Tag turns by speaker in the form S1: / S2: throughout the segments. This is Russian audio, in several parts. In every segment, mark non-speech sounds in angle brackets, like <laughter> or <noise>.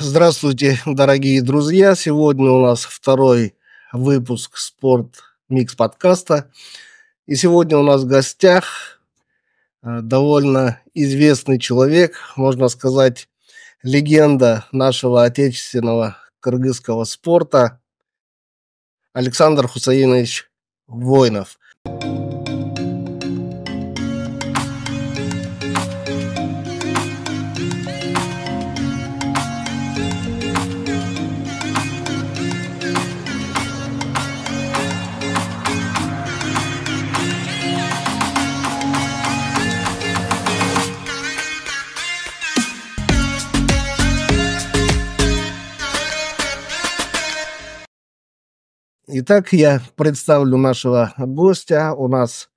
S1: Здравствуйте, дорогие друзья! Сегодня у нас второй выпуск «Спорт Микс» подкаста. И сегодня у нас в гостях э, довольно известный человек, можно сказать, легенда нашего отечественного кыргызского спорта Александр Хусаинович Войнов. Итак, я представлю нашего гостя. У нас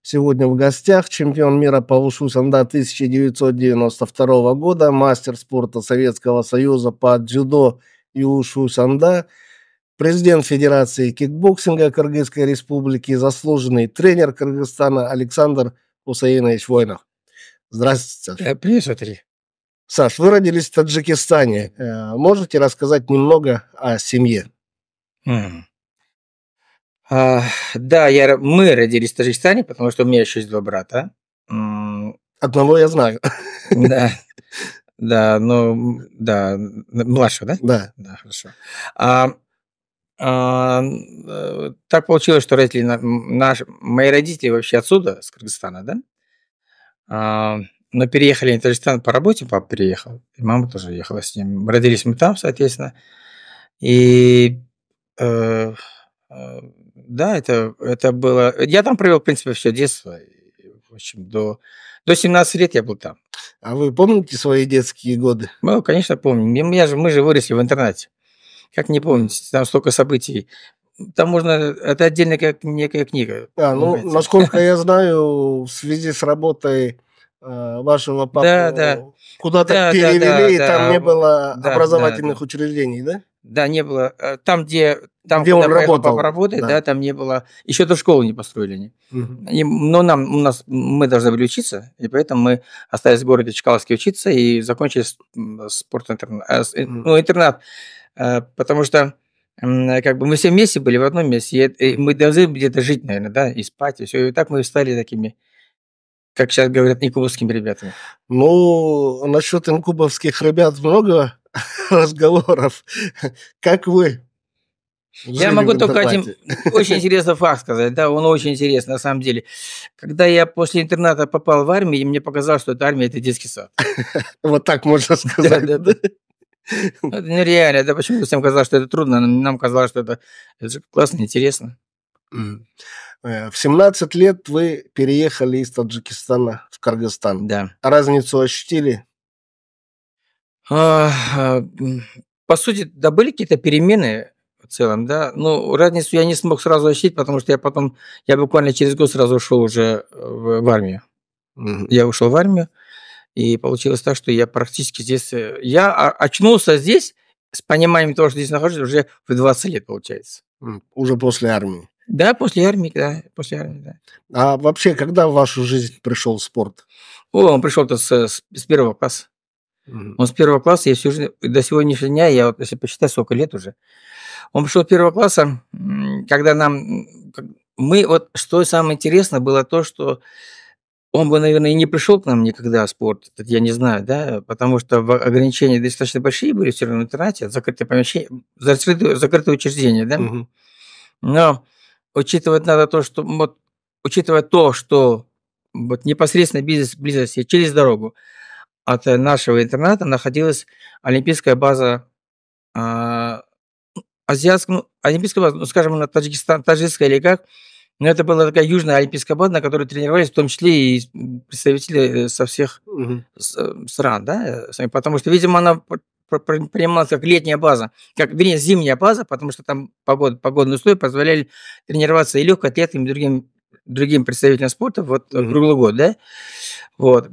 S1: сегодня в гостях чемпион мира по ушу санда 1992 года, мастер спорта Советского Союза по дзюдо и ушу санда, президент Федерации кикбоксинга Кыргызской Республики, заслуженный тренер Кыргызстана Александр Усаинович Войнов. Здравствуйте. Саш. Э, привет, Сатри. Саш, вы родились в Таджикистане. Э, можете рассказать немного о семье?
S2: Mm. А, да, я, мы родились в Таджикистане, потому что у меня еще есть два брата. Одного я знаю. Да. <laughs> Да, ну, да, младшего, да? Да. Да, хорошо. А, а, э, так получилось, что родители наши, мои родители вообще отсюда, с Кыргызстана, да? А, но переехали в Таджикистан по работе, папа переехал, и мама тоже ехала с ним. Родились мы там, соответственно. И э, э да, это, это было... Я там провел, в принципе, все детство. В общем, до, до 17 лет я был там. А вы помните свои детские годы? Ну, конечно, помню. Я же, мы же выросли в интернате. Как не помнить? Там столько событий там можно, это отдельная как некая книга. Да, ну,
S1: насколько <laughs> я знаю, в связи с работой э, вашего папы да, да.
S2: куда-то да, перевели, да, да, и там да, не было да, образовательных да, учреждений, да? Да, не было. Э, там, где, там, где он работал, работать, да. да, там не было. Еще эту школу не построили они. Угу. И, но нам, у нас, мы должны были учиться, и поэтому мы остались в городе Чкаловске учиться и закончили спортинтернат, угу. Э, э, ну, интернат, потому что как бы мы все вместе были в одном месте, и мы должны где-то жить, наверное, да, и спать, и все. И так мы стали такими как сейчас говорят, инкубовскими ребятами? Ну, насчет инкубовских ребят много <laughs> разговоров. Как вы? Я могу только один <laughs> очень интересный факт сказать, да, он очень интересный на самом деле. Когда я после интерната попал в армию, мне показалось, что эта армия – это детский сад.
S1: <laughs> Вот так можно сказать. Да, да, да.
S2: Ну, это нереально, это почему всем казалось, что это трудно, нам казалось, что это, это классно, интересно. Э, в 17
S1: лет вы переехали из Таджикистана в Кыргызстан. Да. Разницу ощутили?
S2: А, а, по сути, да, были какие-то перемены в целом, да. Ну, разницу я не смог сразу ощутить, потому что я потом, я буквально через год сразу ушел уже э, в, в армию. Mm-hmm. Я ушел в армию, и получилось так, что я практически здесь... Э, я очнулся здесь с пониманием того, что здесь нахожусь, уже в 20 лет, получается. Mm, уже после армии. Да, после армии, да, после армии, да. А вообще, когда в вашу жизнь пришел спорт? О, он пришел-то с, с первого класса. Он с первого класса, я всю жизнь, до сегодняшнего дня, я вот, если посчитать, сколько лет уже, он пришел с первого класса, когда нам... Мы, вот что самое интересное было то, что он бы, наверное, и не пришел к нам никогда, спорт, этот, я не знаю, да, потому что ограничения достаточно большие были все равно в интернате, закрытое помещение, закрытое, закрытое учреждение, да. Угу. Но учитывать надо то, что вот, учитывая то, что вот непосредственно бизнес близости через дорогу, от э, нашего интерната находилась олимпийская база а, азиатская, ну, олимпийская база, ну, скажем, на Таджикистан, Таджикская или как, но это была такая южная олимпийская база, на которой тренировались в том числе и представители э, со всех угу. стран, да, потому что, видимо, она принималась как летняя база, как, вернее, зимняя база, потому что там погода, погодные условия позволяли тренироваться и легкоатлетам, и другим, другим представителям спорта вот угу. круглый год, да, вот.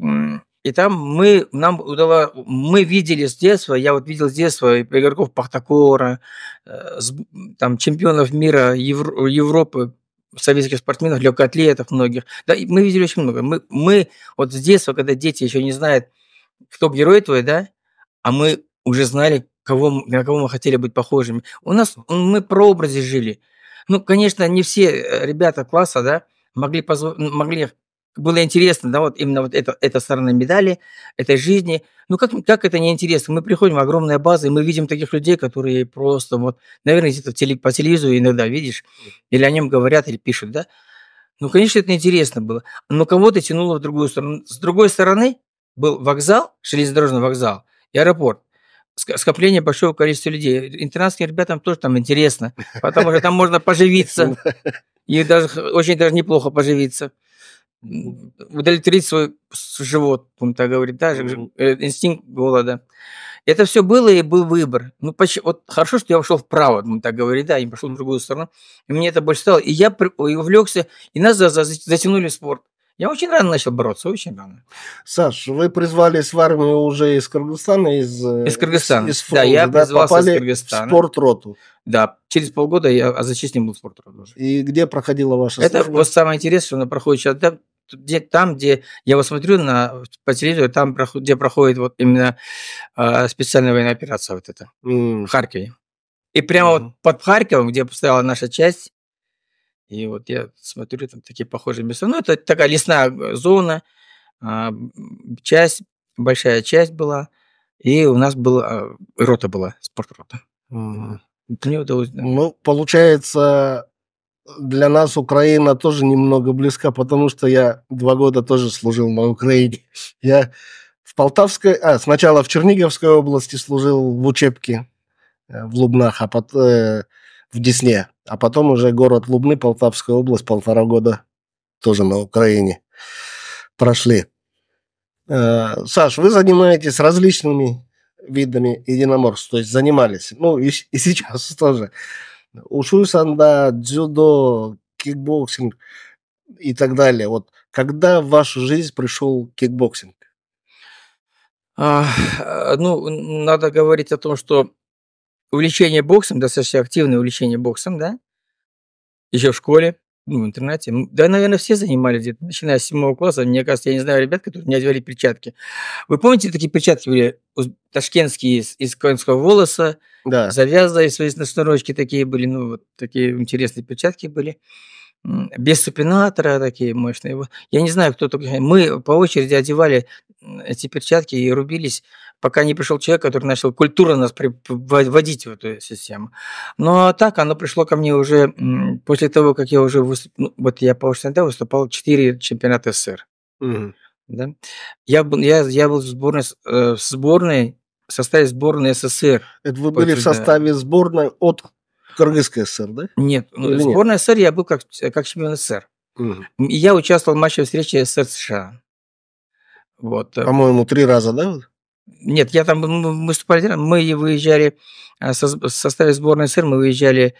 S2: И там мы, нам удалось мы видели с детства, я вот видел с детства и игроков Пахтакора, э, там чемпионов мира Евро, Европы, советских спортсменов, легкоатлетов многих. Да, мы видели очень много. Мы, мы вот с детства, когда дети еще не знают, кто герой твой, да, а мы уже знали, кого, на кого мы хотели быть похожими. У нас мы про образе жили. Ну, конечно, не все э, ребята класса, да, могли, позв... могли было интересно, да, вот именно вот это, эта сторона медали, этой жизни. Ну, как, как это неинтересно? Мы приходим в огромные базы, и мы видим таких людей, которые просто вот, наверное, где-то теле, по телевизору иногда видишь, или о нем говорят, или пишут, да? Ну, конечно, это интересно было. Но кого-то тянуло в другую сторону. С другой стороны был вокзал, железнодорожный вокзал и аэропорт скопление большого количества людей. Интернатским ребятам тоже там интересно, потому что там можно <laughs> поживиться. И даже, очень даже неплохо поживиться удовлетворить свой живот, он так говорит, да, mm-hmm. инстинкт голода. Это все было и был выбор. Ну, почти, вот хорошо, что я вошел вправо, он так говорит, да, и пошел в другую сторону. И мне это больше стало. И я и увлекся, и нас затянули в спорт. Я очень рано начал бороться, очень рано. Саш, вы призвались в армию
S1: уже из Кыргызстана, из... Э, из Кыргызстана, из,
S2: из Фрунзе, да, я да, призвался попали из Кыргызстана. спортроту. Да, через полгода я а зачислен был в спортроту.
S1: Уже. И где проходила ваша Это служба?
S2: вот самое интересное, что она проходит сейчас там, где, там, где я вот смотрю на, по телевизору, там, где проходит вот именно э, специальная военная операция вот эта, mm. в Харькове. И прямо mm. вот под Харьковом, где стояла наша часть, и вот я смотрю, там такие похожие места. Ну, это такая лесная э, зона, а, часть, большая часть была. И у нас была рота была, спортрота. Угу.
S1: Мне удалось... Да. Ну, получается, для нас Украина тоже немного близка, потому что я два года тоже служил на Украине. <laughs> Я в Полтавской, а сначала в Черниговской области служил в учебке э, в Лубнах, а потом э, в Десне, а потом уже город Лубны, Полтавская область, полтора года тоже на Украине прошли. Э, Саш, вы занимаетесь различными видами единоборств, то есть занимались, ну и, и сейчас <laughs> тоже. Ушу санда, дзюдо, кикбоксинг и
S2: так далее. Вот когда в вашу жизнь пришел кикбоксинг? А, ну, надо говорить о том, что увлечение боксом, достаточно активное увлечение боксом, да, еще в школе, ну, в интернете. Да, наверное, все занимались где-то, начиная с седьмого класса. Мне кажется, я не знаю ребят, которые не одевали перчатки. Вы помните, такие перчатки были ташкентские из, из конского волоса, да. завязанные, свои на такие были, ну, вот такие интересные перчатки были. Без супинатора такие мощные. Я не знаю, кто только... Мы по очереди одевали эти перчатки и рубились пока не пришел человек, который начал культуру нас вводить в эту систему. Но так оно пришло ко мне уже после того, как я уже выступ... ну, вот я по Вашингтону выступал 4 чемпионата СССР. Угу. Да? Я, был, я, я был в сборной, э, в сборной в составе сборной СССР. Это вы были в составе
S1: сборной от Кыргызской ССР, да? Нет, ну, Или сборная
S2: нет? СССР я был как, как чемпион СССР. Угу. Я участвовал в матче встречи СССР-США. Вот. Э.
S1: По-моему, три раза, да?
S2: Нет, я там мы выступали, а, мы выезжали со, а, в составе сборной СССР, мы выезжали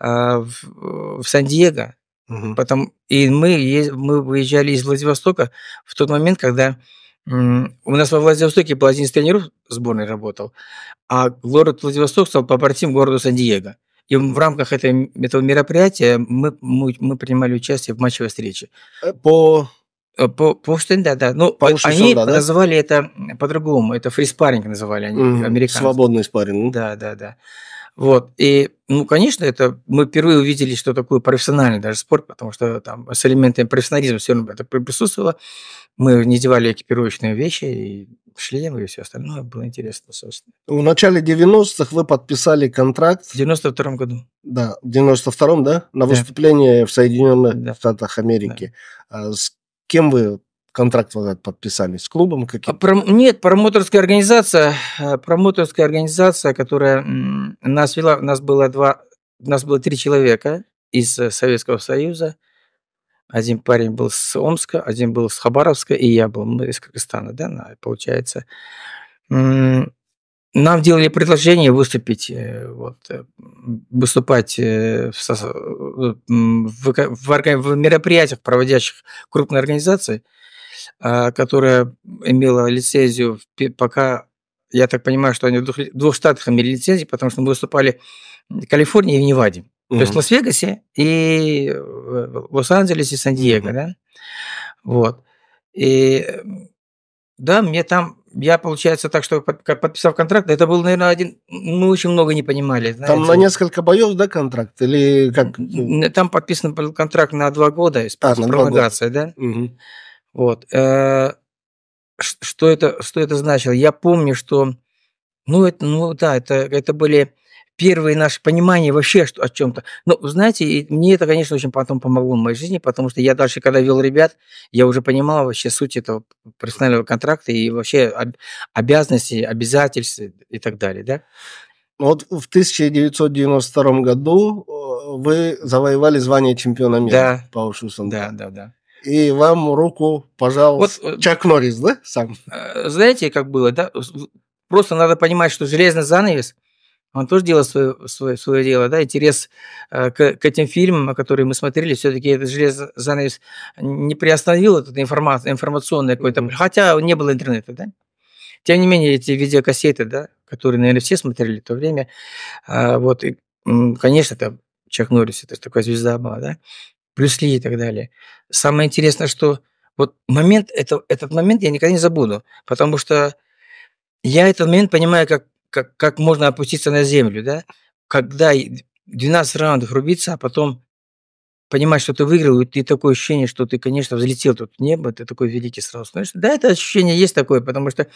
S2: в, Сан-Диего, угу. потом и мы мы выезжали из Владивостока в тот момент, когда у нас во Владивостоке был один из тренеров сборной работал, а город Владивосток стал побратим городу Сан-Диего. И в рамках этого мероприятия мы, мы, мы принимали участие в матчевой встрече. Э, по Э, по, по да, да. Ну, по они солдат, да? называли это по-другому. Это фриспаринг называли они, угу, американцы. Свободный спаринг ну. Да, да, да. Вот. И, ну, конечно, это мы впервые увидели, что такое профессиональный даже спорт, потому что там с элементами профессионализма все равно это присутствовало. Мы не одевали экипировочные вещи и шлемы и все остальное. Было интересно, собственно.
S1: В начале 90-х вы подписали контракт. В
S2: 92-м году.
S1: Да, в 92-м, да? На да. выступление в Соединенных да. Штатах Америки. Да. А с Кем вы контракт подписали? С клубом каким? А Про,
S2: нет, промоторская организация, э, промоторская организация, которая нас вела, нас было два, нас было три человека из э, Советского Союза. Один парень был с Омска, один был с Хабаровска, и я был мы из Кыргызстана, да, получается. Нам делали предложение выступить, э, вот, э, выступать э, в, в, в, мероприятиях, проводящих крупные организации, а, которая имела лицензию пока, я так понимаю, что они в двух, двух штатах имели лицензию, потому что мы выступали в Калифорнии и в Неваде. Mm -hmm. То есть в Лас-Вегасе и Лос-Анджелесе и Сан-Диего, Mm -hmm. да? Вот. И да, мне там я, получается, так что подписал контракт, это был, наверное, один... Мы очень много не понимали. Знаете. Там на несколько боев, да, контракт? Или как? Там подписан был контракт на два года с, а, пролонгацией, да? Угу. Вот. Э, что это, что это значило? Я помню, что... Ну, это, ну да, это, это были первое наше понимание вообще что о чем-то. но ну, знаете, мне это, конечно, очень потом помогло в моей жизни, потому что я дальше, когда вел ребят, я уже понимал вообще суть этого профессионального контракта и вообще обязанности, обязательств и так далее, да? Ну, вот в 1992
S1: году э, вы завоевали звание чемпиона мира да.
S2: по ушусам. Да, да, да.
S1: И вам руку пожал вот, э, Чак Норрис, да, сам?
S2: Э, знаете, как было, да? Просто надо понимать, что железный занавес он тоже делал свое, свое, свое дело, да, интерес э, к, к этим фильмам, которые мы смотрели, все-таки этот железный занавес не приостановил этот информа информационный какой-то, хотя не было интернета, да. Тем не менее, эти видеокассеты, да, которые, наверное, все смотрели в то время, э, вот, и, конечно, это Чак Норрис, это такая звезда была, да, Брюс Ли и так далее. Самое интересное, что вот момент, это, этот момент я никогда не забуду, потому что я этот момент понимаю как как, как можно опуститься на землю, да? Когда 12 раундов рубиться, а потом понимать, что ты выиграл, и ты такое ощущение, что ты, конечно, взлетел тут в небо, ты такой великий сразу знаешь, Да, это ощущение есть такое, потому что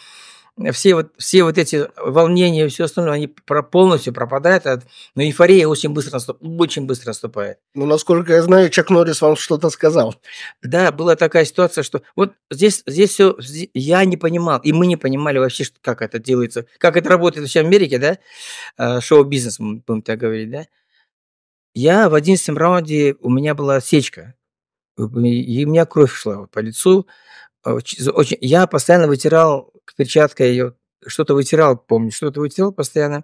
S2: все вот, все вот эти волнения и все остальное, они полностью пропадают, от, а но эйфория очень быстро, наступ, очень быстро наступает.
S1: Ну, насколько я знаю, Чак Норрис вам что-то сказал.
S2: Да, была такая ситуация, что вот здесь, здесь все, я не понимал, и мы не понимали вообще, как это делается, как это работает вообще в Америке, да, а, шоу-бизнес, мы будем так говорить, да. Я в одиннадцатом раунде, у меня была сечка, и у меня кровь шла по лицу, а, очень, я постоянно вытирал Перчатка ее что-то вытирал, помню, что-то вытирал постоянно.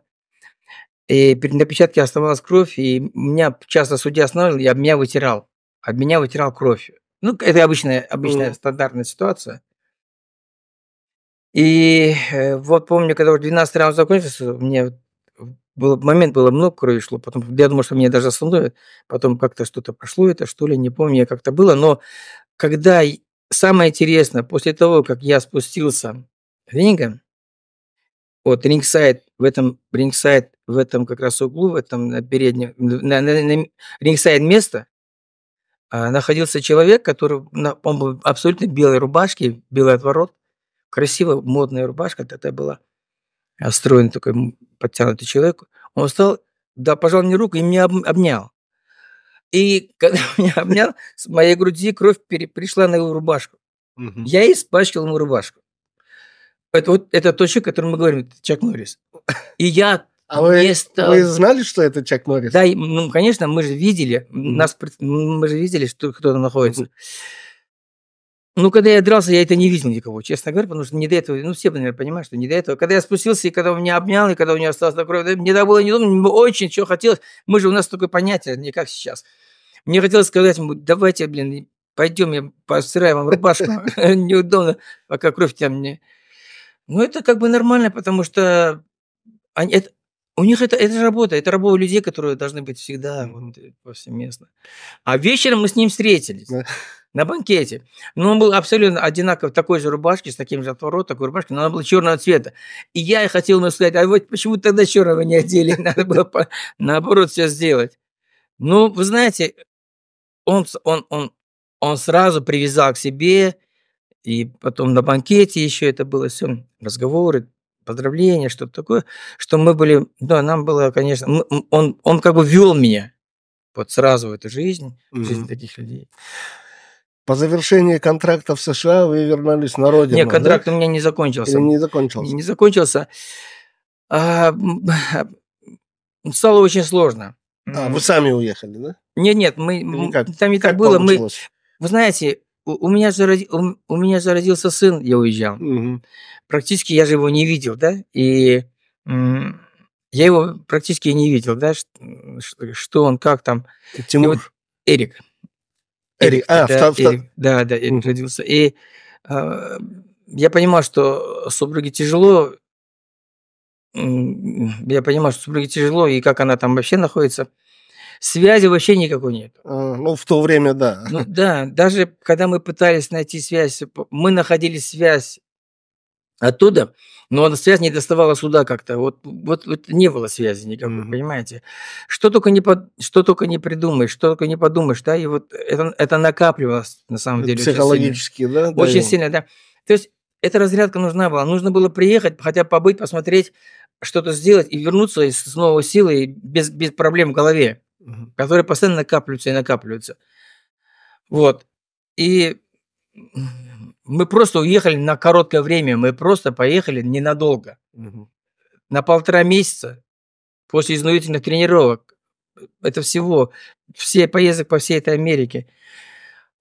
S2: И на перчатке оставалась кровь, и меня часто судья останавливал, я меня вытирал. от меня вытирал кровь. Ну, это обычная, обычная mm. стандартная ситуация. И э, вот помню, когда уже 12 раунд закончился, мне был, момент было много крови шло, потом я думал, что меня даже остановят, потом как-то что-то прошло это, что ли, не помню, как-то было, но когда, самое интересное, после того, как я спустился Книга. Вот рингсайд в этом рингсайд в этом как раз углу, в этом на переднем на, на, на рингсайд место а, находился человек, который на, он был абсолютно белой рубашке, белый отворот, красивая модная рубашка тогда была, а, стройный такой подтянутый человек. Он встал, да, пожал мне руку и меня обнял. И <laughs> когда меня обнял, с моей груди кровь пере, пришла на его рубашку. Я испачкал ему рубашку. Это вот это тот человек, о котором мы говорим, Чак Норрис. И я а вы, стал... вы знали, что это Чак Норрис? Да, ну, конечно, мы же видели, mm-hmm. нас, мы же видели, что кто-то находится. Mm-hmm. Ну, когда я дрался, я это не видел никого, честно говоря, потому что не до этого, ну, все, наверное, понимают, что не до этого. Когда я спустился, и когда он меня обнял, и когда у него осталась на кровь, мне так было не думать, очень чего хотелось. Мы же, у нас такое понятие, не как сейчас. Мне хотелось сказать ему, давайте, блин, пойдем, я постираю вам рубашку, <laughs> неудобно, пока кровь там не... Ну, это как бы нормально, потому что они, это, у них это, это работа, это работа людей, которые должны быть всегда вот, э, повсеместно. А вечером мы с ним встретились на банкете. Но ну, он был абсолютно одинаков, такой же рубашки, с таким же отворотом, такой рубашки, но она была черного цвета. И я хотел ему сказать, а вот почему тогда черного не одели? <laughs> Надо было по, наоборот все сделать. Ну, вы знаете, он, он, он, он сразу привязал к себе, и потом на банкете еще это было все, разговоры, поздравления, что-то такое, что мы были, да, нам было, конечно, мы, он, он как бы вел меня вот сразу в эту жизнь, в жизнь mm таких людей. По
S1: завершении контракта в США вы вернулись на родину. Нет, контракт да? у меня
S2: не закончился. Или не закончился. Не закончился. А, стало очень сложно. А, вы сами уехали, да? Нет, нет, мы, там не как так было. Мы, вы знаете, у, меня, зарод... у, меня зародился сын, я уезжал. Угу. Практически я же его не видел, да, и я его практически не видел, да, что, он, как там. Тимур. вот Эрик. Эрик, а, да, втор... Эрик, да, да, Эрик угу. родился. И э, я понимал, что супруге тяжело, я понимал, что супруге тяжело, и как она там вообще находится – связи вообще никакой нет. А, ну, в то время, да. Ну, да, даже когда мы пытались найти связь, мы находили связь оттуда, но связь не доставала сюда как-то. Вот, вот, вот не было связи никакой, mm-hmm. понимаете? Что только, не под, что только не придумаешь, что только не подумаешь, да, и вот это, это накапливалось на самом это деле. Психологически, очень да? Очень да, сильно, да. То есть эта разрядка нужна была. Нужно было приехать, хотя побыть, посмотреть, что-то сделать и вернуться с новой силой без, без проблем в голове угу. которые постоянно накапливаются и накапливаются. Вот. И мы просто уехали на короткое время, мы просто поехали ненадолго. Угу. На полтора месяца после изнурительных тренировок. Это всего, все поездок по всей этой Америке.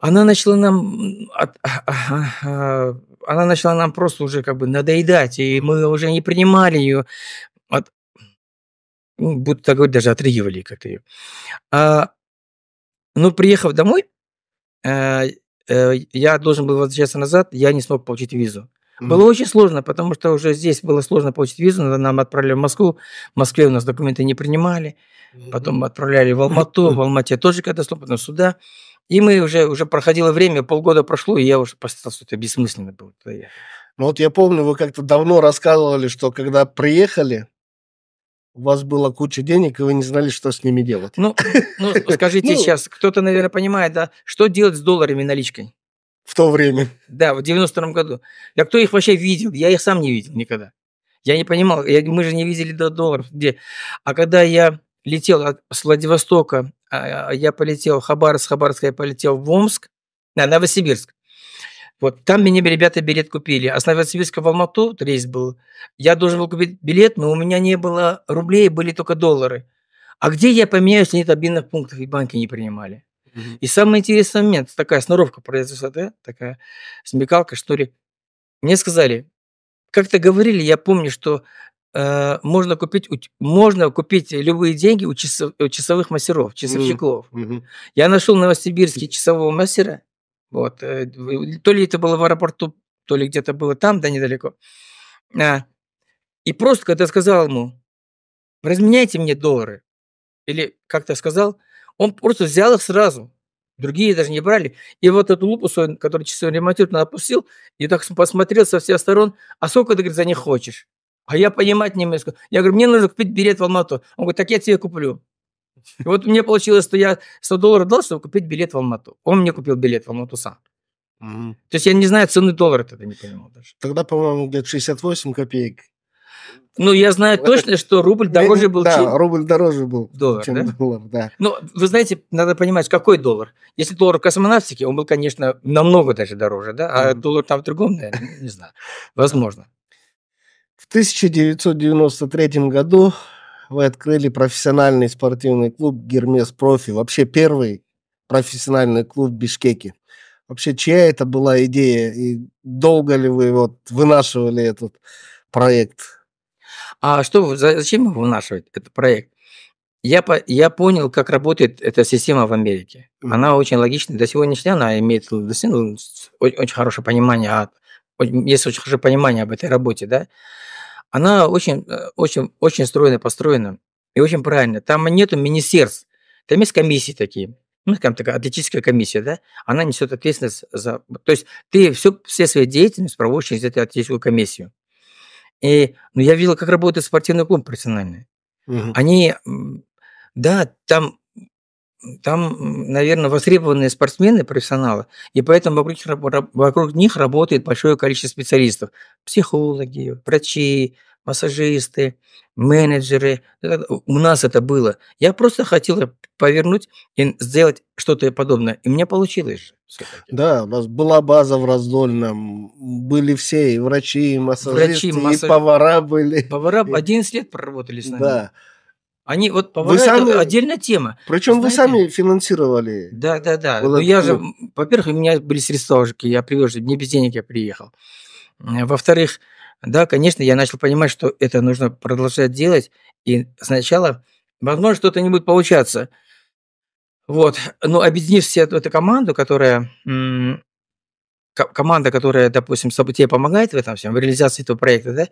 S2: Она начала нам, а, а, а, она начала нам просто уже как бы надоедать, и мы уже не принимали ее ну, будто так говорить, даже отрыгивали как-то ее. А, но ну, приехав домой, э, э, я должен был возвращаться назад, я не смог получить визу. Mm-hmm. Было очень сложно, потому что уже здесь было сложно получить визу, нам отправили в Москву, в Москве у нас документы не принимали, mm-hmm. потом отправляли в Алмату, в <laughs> Алмате тоже как-то потом сюда. И мы уже, уже проходило время, полгода прошло, и я уже посчитал, что это бессмысленно было. Ну
S1: вот я помню, вы как-то давно рассказывали, что когда приехали, у вас была куча денег, и вы не знали, что с ними
S2: делать. Ну, ну <laughs> скажите ну, сейчас, кто-то, наверное, понимает, да, что делать с долларами наличкой? В то время. Да, в 92-м году. Я а кто их вообще видел? Я их сам не видел никогда. Я не понимал, я, мы же не видели до долларов. Где? А когда я летел от, с Владивостока, а, я полетел в Хабаровск, Хабаровск я полетел в Омск, на Новосибирск. Вот там меня ребята билет купили. А с в Алмату рейс был. Я должен был купить билет, но у меня не было рублей, были только доллары. А где я поменяюсь, нет обменных пунктов, и банки не принимали. Mm И самый интересный момент, такая сноровка произошла, да? такая смекалка, что ли. Мне сказали, как-то говорили, я помню, что э, можно, купить, можно купить любые деньги у, часов, у часовых мастеров, часовщиков. mm Я нашел в Новосибирске часового мастера, вот. Э, то ли это было в аэропорту, то ли где-то было там, да недалеко. А, и просто, когда сказал ему, разменяйте мне доллары, или как-то сказал, он просто взял их сразу. Другие даже не брали. И вот эту лупу свою, который часы ремонтирует, он опустил и так посмотрел со всех сторон, а сколько ты, говорит, за них хочешь? А я понимать не могу. Я говорю, мне нужно купить билет в Алмату. Он говорит, так я тебе куплю. И вот мне получилось, что я 100 долларов дал, чтобы купить билет в Алмату. Он мне купил билет в Алмату сам. Угу. То есть я не знаю цены доллара, тогда не понимал даже. Тогда, по-моему, где-то 68 копеек. Ну, я знаю точно, что рубль дороже был, да, чем... рубль дороже был, доллар, чем да? доллар, да. Но ну, вы знаете, надо понимать, какой доллар. Если доллар в космонавтике, он был, конечно, намного даже дороже, да? А mm доллар там в другом, наверное, не знаю. <laughs> Возможно.
S1: В 1993 году вы открыли профессиональный спортивный клуб «Гермес Профи», вообще первый профессиональный клуб в Бишкеке. Вообще, чья это была идея и долго ли вы вот вынашивали этот проект?
S2: А что, зачем его вынашивать, этот проект? Я, по, я понял, как работает эта система в Америке. Она очень логична. До сегодняшнего дня она имеет ну, очень, очень хорошее понимание, есть очень хорошее понимание об этой работе, да она очень, э, очень, очень стройно построена и очень правильно. Там нету министерств, там есть комиссии такие, ну, там такая атлетическая комиссия, да, она несет ответственность за... То есть ты все все свои деятельность проводишь через эту атлетическую комиссию. И ну, я видел, как работает спортивный клуб профессиональный. Угу. Они, да, там там, наверное, востребованные спортсмены, профессионалы, и поэтому вокруг, вокруг них работает большое количество специалистов. Психологи, врачи, массажисты, менеджеры. У нас это было. Я просто хотел повернуть и сделать что-то подобное. И у меня получилось
S1: Да, у нас была база в Раздольном. Были все, и врачи, и массажисты, врачи, массаж... повара
S2: были. Повара 11 <laughs> лет проработали с нами. Да. Они вот поворачивают, сами... отдельная тема.
S1: Причем вы сами финансировали.
S2: Да, да, да. Было... Ну, я же, во-первых, у меня были средства уже, я привез, не без денег я приехал. Во-вторых, да, конечно, я начал понимать, что это нужно продолжать делать. И сначала, возможно, что-то не будет получаться. Вот. Но объединив все эту, эту команду, которая команда, которая, допустим, тебе помогает в этом всем, в реализации этого проекта, да,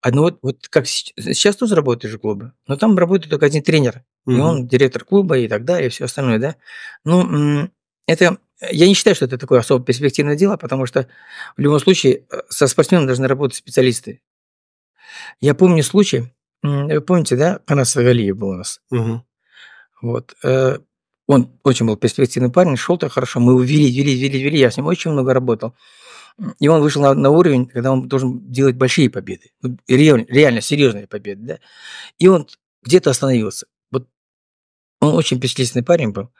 S2: а ну вот, вот как сейчас тоже работают же клубы, но там работает только один тренер, mm-hmm. и он директор клуба и так далее, и все остальное, да. Ну, это я не считаю, что это такое особо перспективное дело, потому что в любом случае э, со спортсменом должны работать специалисты. Я помню случай, вы помните, да, Панас Галиев был у нас. Угу. Вот. Э, он очень был перспективный парень, шел так хорошо, мы увели, вели, вели, вели, я с ним очень много работал. И он вышел на, на уровень, когда он должен делать большие победы, ну, реально, реально серьезные победы. Да? И он где-то остановился. Вот он очень бесчисленный парень был.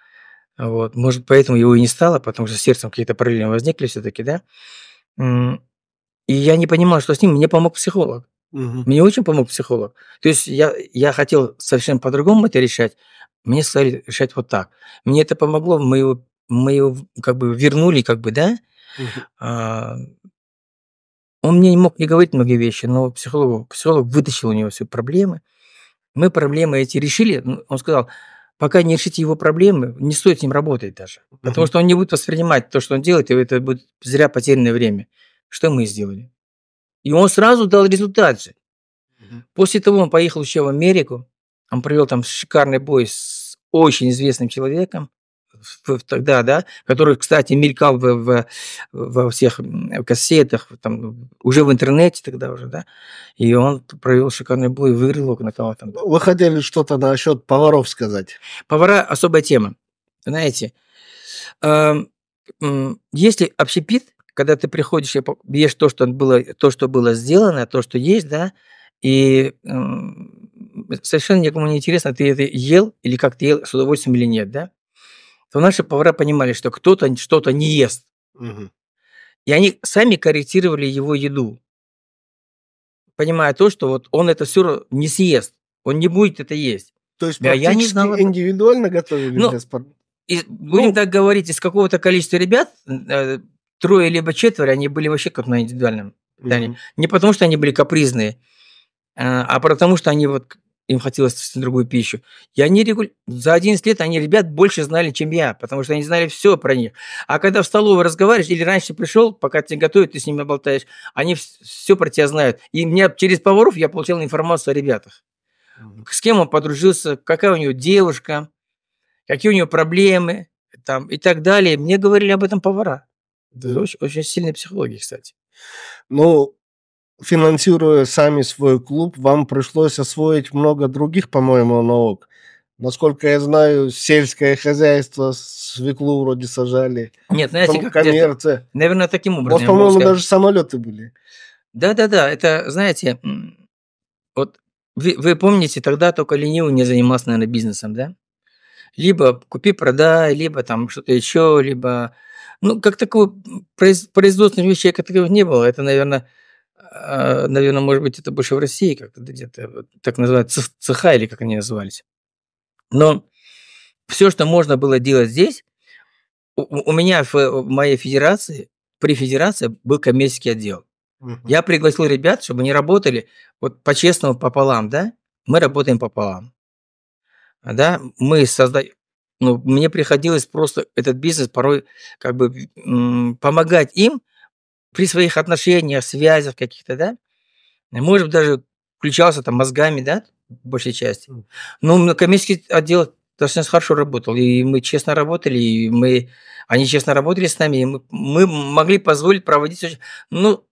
S2: Вот. Может, поэтому его и не стало, потому что с сердцем какие-то параллели возникли все-таки, да. И я не понимал, что с ним. Мне помог психолог. Угу. Мне очень помог психолог. То есть я, я хотел совсем по-другому это решать. Мне сказали решать вот так. Мне это помогло, мы его, мы его как бы вернули, как бы, да, а, он мне не мог не говорить многие вещи, но психолог, психолог вытащил у него все проблемы. Мы проблемы эти решили. Ну, он сказал, пока не решите его проблемы, не стоит с ним работать даже. Угу. Потому что он не будет воспринимать то, что он делает, и это будет зря потерянное время. Что мы сделали? И он сразу дал результат же. Угу. После того он поехал еще в Америку, он провел там шикарный бой с очень известным человеком, тогда, да, который, кстати, мелькал в, в, во всех кассетах, там, уже в интернете тогда уже, да, и он провел шикарный бой и выиграл на кого то Вы хотели что-то насчет поваров сказать? Повара – особая тема, знаете. Эм, Если общепит, когда ты приходишь и ешь то, что было, то, что было сделано, то, что есть, да, и совершенно никому не интересно, ты это ел или как ты ел, с удовольствием или нет, да? то наши повара понимали, что кто-то что-то не ест. Угу. И они сами корректировали его еду, понимая то, что вот он это все не съест, он не будет это есть. То есть я не
S1: знал, индивидуально
S2: готовили ну, без... и, Будем ну, так говорить, из какого-то количества ребят э, трое либо четверо, они были вообще как на индивидуальном питании. Угу. Не потому, что они были капризные, а, а потому что они вот им хотелось совсем другую пищу. И они регу... за 11 лет они ребят больше знали, чем я, потому что они знали все про них. А когда в столовой разговариваешь или раньше пришел, пока тебе готовят, ты с ними болтаешь, они все про тебя знают. И меня через поваров я получал информацию о ребятах. С кем он подружился, какая у него девушка, какие у него проблемы там, и так далее. Мне говорили об этом повара.
S1: Да. Это очень, очень сильные психологи, кстати. Ну, финансируя сами свой клуб, вам пришлось освоить много других, по-моему, наук. Насколько я знаю, сельское хозяйство, свеклу вроде сажали.
S2: Нет, знаете, ну, как коммерция. Это, наверное, таким образом. Вот, по-моему, даже
S1: самолеты были.
S2: Да-да-да, это, знаете, вот вы, вы помните, тогда только ленивый не занимался, наверное, бизнесом, да? Либо купи-продай, либо там что-то еще, либо... Ну, как такого производственного вещи, как таковых не было. Это, наверное, а, наверное, может быть, это больше в России как-то где-то э, так называют цеха или как они назывались. Но все, что можно было делать здесь, у, у меня в, э, в моей федерации, при федерации был коммерческий отдел. Угу. Я пригласил ребят, чтобы они работали вот по-честному пополам, да? Мы работаем пополам. Да, мы создаем... Ну, мне приходилось просто этот бизнес порой как бы помогать им, при своих отношениях, связях каких-то, да, может даже включался там мозгами, да, в большей части. Но коммерческий отдел достаточно хорошо работал, и мы честно работали, и мы, они честно работали с нами, и мы, мы могли позволить проводить... Ну,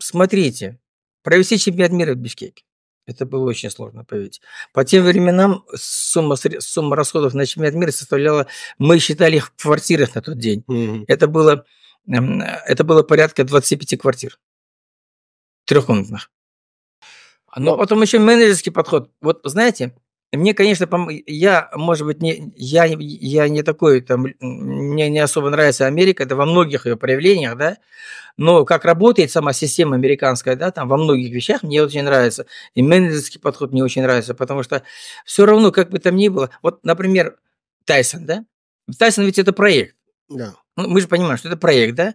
S2: смотрите, провести чемпионат мира в Бишкеке. Это было очень сложно, поверьте. По тем временам сумма, сумма расходов на чемпионат мира составляла, мы считали их в квартирах на тот день. Mm-hmm. Это было Эм, это было порядка 25 квартир. Трехкомнатных. Но, Но потом еще менеджерский подход. Вот знаете, мне, конечно, пом... я, может быть, не, я, я не такой, там, мне не особо нравится Америка, это во многих ее проявлениях, да, но как работает сама система американская, да, там во многих вещах мне очень нравится, и менеджерский подход мне очень нравится, потому что все равно, как бы там ни было, вот, например, Тайсон, да, Тайсон ведь это проект, да. Ну, мы же понимаем, что это проект, да?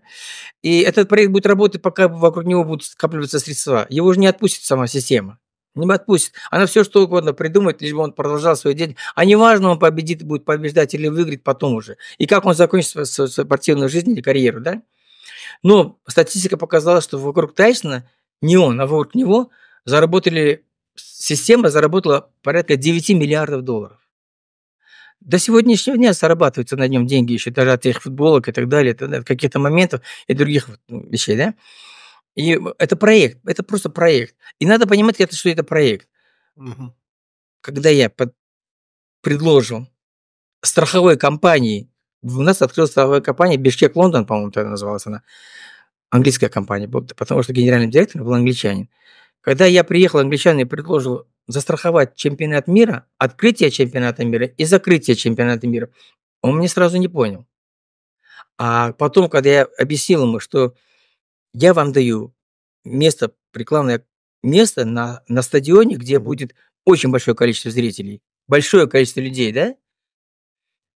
S2: И этот проект будет работать, пока вокруг него будут скапливаться средства. Его же не отпустит сама система. Не отпустит. Она все что угодно придумает, лишь бы он продолжал свою деятельность. А неважно, он победит, будет побеждать или выиграть потом уже. И как он закончит свою, свою спортивную жизнь или карьеру, да? Но статистика показала, что вокруг Тайсона, не он, а вокруг него заработали, система заработала порядка 9 миллиардов долларов до сегодняшнего дня зарабатываются на нем деньги еще даже от их футболок и так далее, от каких-то моментов и других вещей, да? И это проект, это просто проект. И надо понимать, это, что это проект. Угу. Когда я под... предложил страховой компании, у нас открылась страховая компания Бишкек Лондон, по-моему, тогда называлась она, английская компания, потому что генеральный директор был англичанин. Когда я приехал, англичанин и предложил застраховать чемпионат мира, открытие чемпионата мира и закрытие чемпионата мира. Он мне сразу не понял. А потом, когда я объяснил ему, что я вам даю место, рекламное место на, на стадионе, где будет очень большое количество зрителей, большое количество людей, да?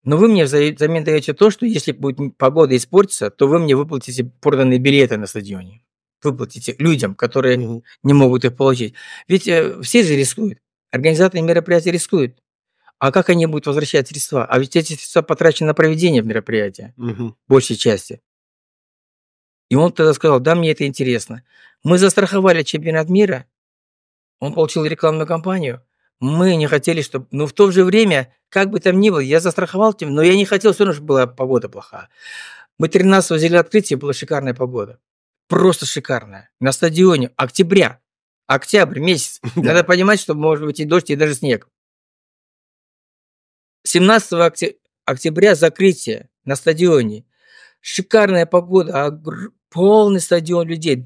S2: Но вы мне взамен даете то, что если будет погода испортится, то вы мне выплатите проданные билеты на стадионе выплатите людям, которые угу. не могут их получить. Ведь э, все же рискуют. Организаторы мероприятия рискуют. А как они будут возвращать средства? А ведь эти средства потрачены на проведение мероприятия, угу. большей части. И он тогда сказал, да, мне это интересно. Мы застраховали чемпионат мира, он получил рекламную кампанию, мы не хотели, чтобы... Но в то же время, как бы там ни было, я застраховал тем, но я не хотел, все равно, чтобы была погода плохая. Мы 13 взяли открытие, была шикарная погода просто шикарная. На стадионе октября. Октябрь месяц. <laughs> Надо понимать, что может быть и дождь, и даже снег. 17 октября закрытие на стадионе. Шикарная погода, полный стадион людей.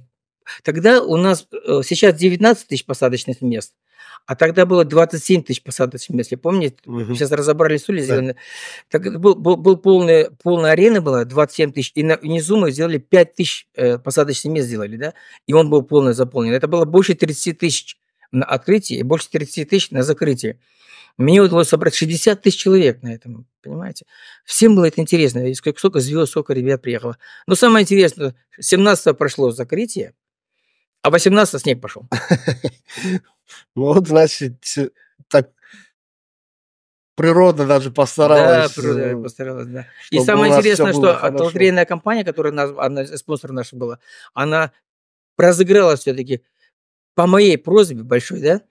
S2: Тогда у нас э, сейчас 19 тысяч посадочных мест – а тогда было 27 тысяч посадочных мест, если помните. Угу. Сейчас разобрали стулья, да. Так был, был, был полная, полная арена была, 27 тысяч. И на, внизу мы сделали 5 тысяч э, посадочных мест сделали, да? И он был полный заполнен. Это было больше 30 тысяч на открытии и больше 30 тысяч на закрытии. Мне удалось собрать 60 тысяч человек на этом, понимаете? Всем было это интересно. И сколько, сколько звезд, сколько ребят приехало. Но самое интересное, 17 прошло закрытие, а 18 снег пошел.
S1: Ну <laughs> вот, значит, так природа даже постаралась. Да, природа э, постаралась, да. И самое интересное, что лотерейная
S2: а компания, которая нас, она, спонсор наша была, она разыграла все-таки по моей просьбе большой, да,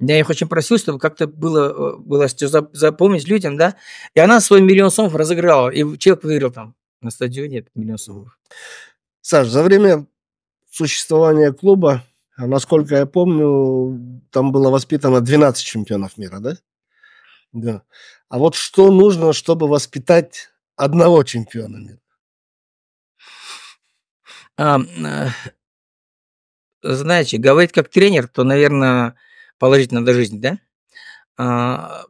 S2: я их очень просил, чтобы как-то было, э, было что запомнить людям, да. И она свой миллион сомов разыграла, и человек выиграл там на стадионе миллион сомов.
S1: Саш, за время существования клуба, а насколько я помню, там было воспитано 12 чемпионов мира, да? Да. А вот что нужно, чтобы воспитать одного чемпиона мира?
S2: А, знаете, говорить как тренер, то, наверное, положительно до жизни, да? А,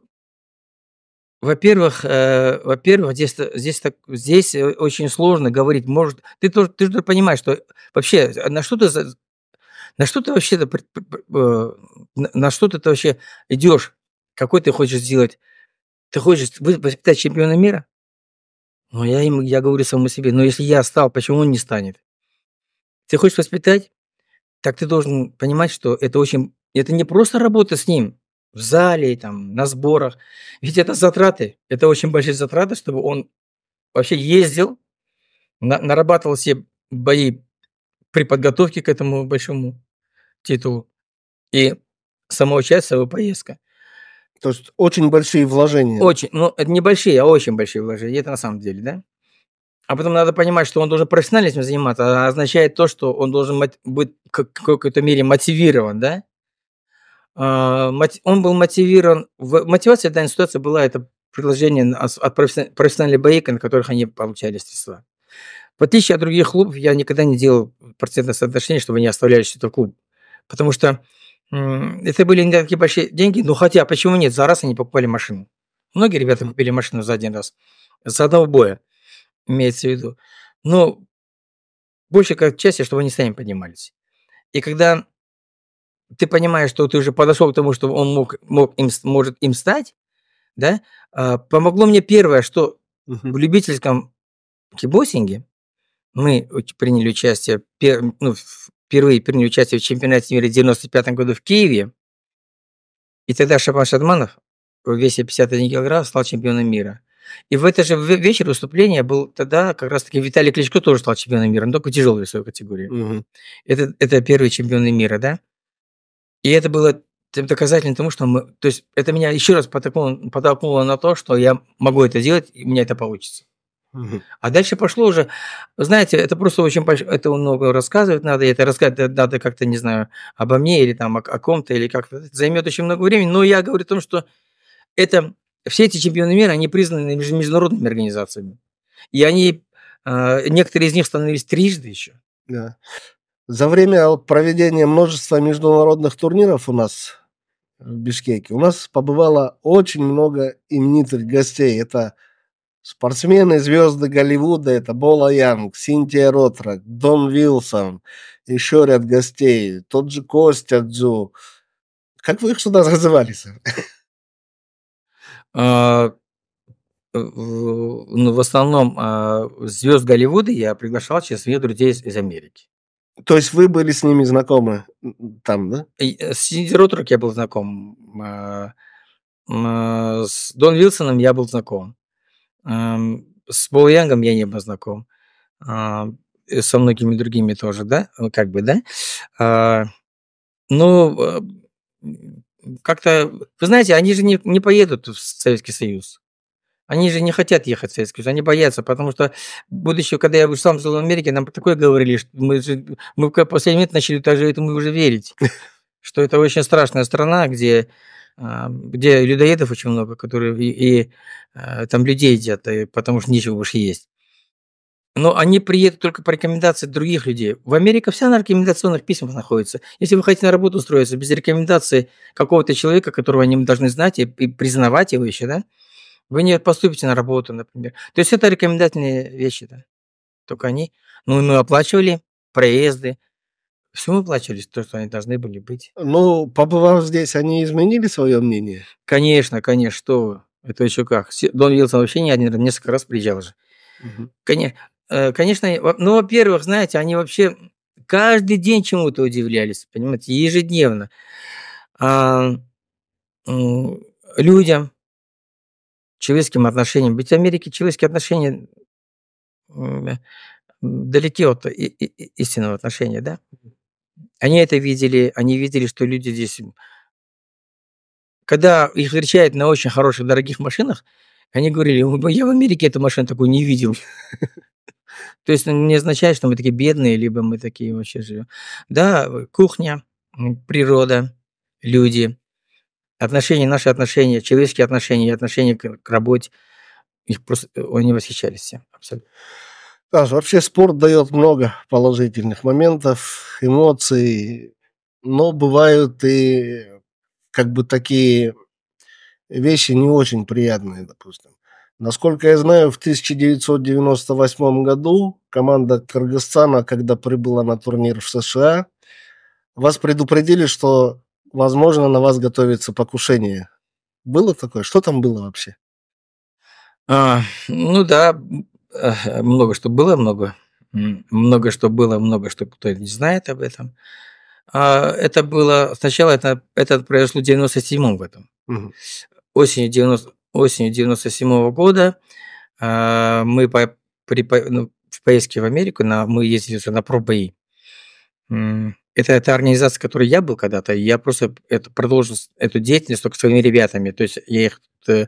S2: во-первых, э, во-первых, здесь, здесь, так, здесь э, очень сложно говорить. Может, ты тоже, ты же понимаешь, что вообще а на что ты на что ты вообще -то, э, на что ты вообще идешь? Какой ты хочешь сделать? Ты хочешь воспитать чемпиона мира? Ну, я, ему я говорю самому себе, но ну, если я стал, почему он не станет? Ты хочешь воспитать? Так ты должен понимать, что это очень... Это не просто работа с ним в зале, там, на сборах. Ведь это затраты, это очень большие затраты, чтобы он вообще ездил, на, нарабатывал все бои при подготовке к этому большому титулу и само участие в поездка. То есть очень большие вложения. Очень, ну это не большие, а очень большие вложения, это на самом деле, да? А потом надо понимать, что он должен профессионально заниматься, а означает то, что он должен быть в какой-то мере мотивирован, да? А, он был мотивирован, мотивация в данной ситуации была это предложение от профессиональных боек, на которых они получали средства. В отличие от других клубов, я никогда не делал процентное соотношение, чтобы они оставляли что-то клуб. Потому что это были не такие большие деньги, но ну хотя, почему нет, за раз они покупали машину. Многие ребята купили машину за один раз, за одного боя, имеется в виду. Но больше как части, чтобы они сами поднимались. И когда ты понимаешь, что ты уже подошел к тому, что он мог, мог им, может им стать, да, а, помогло мне первое, что uh-huh. в любительском кибосинге мы приняли участие, ну, впервые приняли участие в чемпионате мира в 95 году в Киеве, и тогда Шапан Шадманов в весе 51 килограмм стал чемпионом мира. И в этот же вечер выступления был тогда как раз-таки Виталий Кличко тоже стал чемпионом мира, но только тяжелой весовой категории. Uh-huh. Это, это первый чемпионы мира, да? И это было доказательно тому, что мы... То есть это меня еще раз подтолкнуло, подтолкнуло на то, что я могу это делать, и у меня это получится. А дальше пошло уже, знаете, это просто очень это много рассказывать надо, это рассказывать надо как-то, не знаю, обо мне или там о, о ком-то, или как-то займет очень много времени. Но я говорю о том, что это все эти чемпионы мира, они признаны международными организациями. И они, а, некоторые из них становились трижды еще.
S1: Да. За время проведения множества международных турниров у нас э, в Бишкеке у нас побывало очень много именитых гостей. Это спортсмены, звезды Голливуда, это Бола Янг, Синтия Ротрак, Дон Вилсон, еще ряд гостей, тот же Костя Дзю. Как вы их сюда <laughs> называли, сэр?
S2: А, э, ну, в основном а, звезд Голливуда я приглашал через своих друзей из Америки. То
S1: есть вы были с ними
S2: знакомы там, да? Э, с Синди Ротрок я был знаком. А, а, с Дон Вилсоном я был знаком. С Бол Янгом я не был знаком. А, со многими другими тоже, да? Ну, как бы, да? Но ну, как-то... Вы знаете, они же не, не поедут в Советский Союз. Они же не хотят ехать в Советский Союз, они боятся, потому что, будущее, когда я сам жил в Америке, нам такое говорили, что мы, же, мы в последний момент начали даже этому уже верить, <laughs> что это очень страшная страна, где а, где людоедов очень много, которые и, и а, там людей едят, и, потому что нечего уж есть. Но они приедут только по рекомендации других людей. В Америке вся на рекомендационных письмах находится. Если вы хотите на работу устроиться без рекомендации какого-то человека, которого они должны знать и, и признавать его еще, да, вы не поступите на работу, например. То есть это рекомендательные вещи, да. Только они, ну, мы оплачивали проезды, все мы оплачивали, то, что они должны были быть. Ну, побывав здесь, они изменили свое мнение? Конечно, конечно, что Это еще как. Дон Вилсон вообще не один, несколько раз приезжал же. Угу. Конечно, конечно, ну, во-первых, знаете, они вообще каждый день чему-то удивлялись, понимаете, ежедневно. А, людям, чилийским отношениям. Ведь в Америке чилийские отношения далеки от истинного отношения, да? Они это видели, они видели, что люди здесь... Когда их встречают на очень хороших, дорогих машинах, они говорили, я в Америке эту машину такую не видел. То есть ну, не означает, что мы такие бедные, либо мы такие вообще живем. Да, кухня, природа, люди, отношения, наши отношения, человеческие отношения, отношения к, к работе, их просто, э, они восхищались всем, абсолютно.
S1: Да, вообще спорт дает много положительных моментов, эмоций, но бывают и как бы такие вещи не очень приятные, допустим. Насколько я знаю, в 1998 году команда Кыргызстана, когда прибыла на турнир в США, вас предупредили, что возможно, на вас готовится покушение. Было такое? Что там было вообще?
S2: А, ну да, э, много что было, много, много что было, много что кто не знает об этом. А, это было сначала это это произошло в 97 году. Угу. Осенью 90 осенью 97 -го года а, мы по, при, ну, в поездке в Америку на мы ездили на пробои это та организация, в которой я был когда-то, и я просто это, продолжил эту деятельность только своими ребятами. То есть я их, э,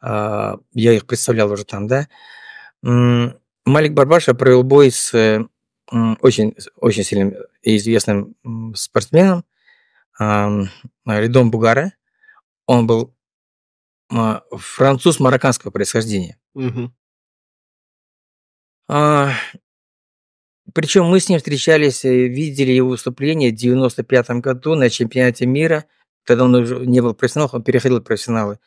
S2: а, я их представлял уже там, да. Малик Барбаша провел бой с э, очень, очень сильным и известным спортсменом э, Ридом Бугара. Он был э, француз марокканского происхождения. Угу. А, причем мы с ним встречались, э, видели его выступление в 95 году на чемпионате мира. Тогда он уже не был профессионалом, он переходил в профессионалы.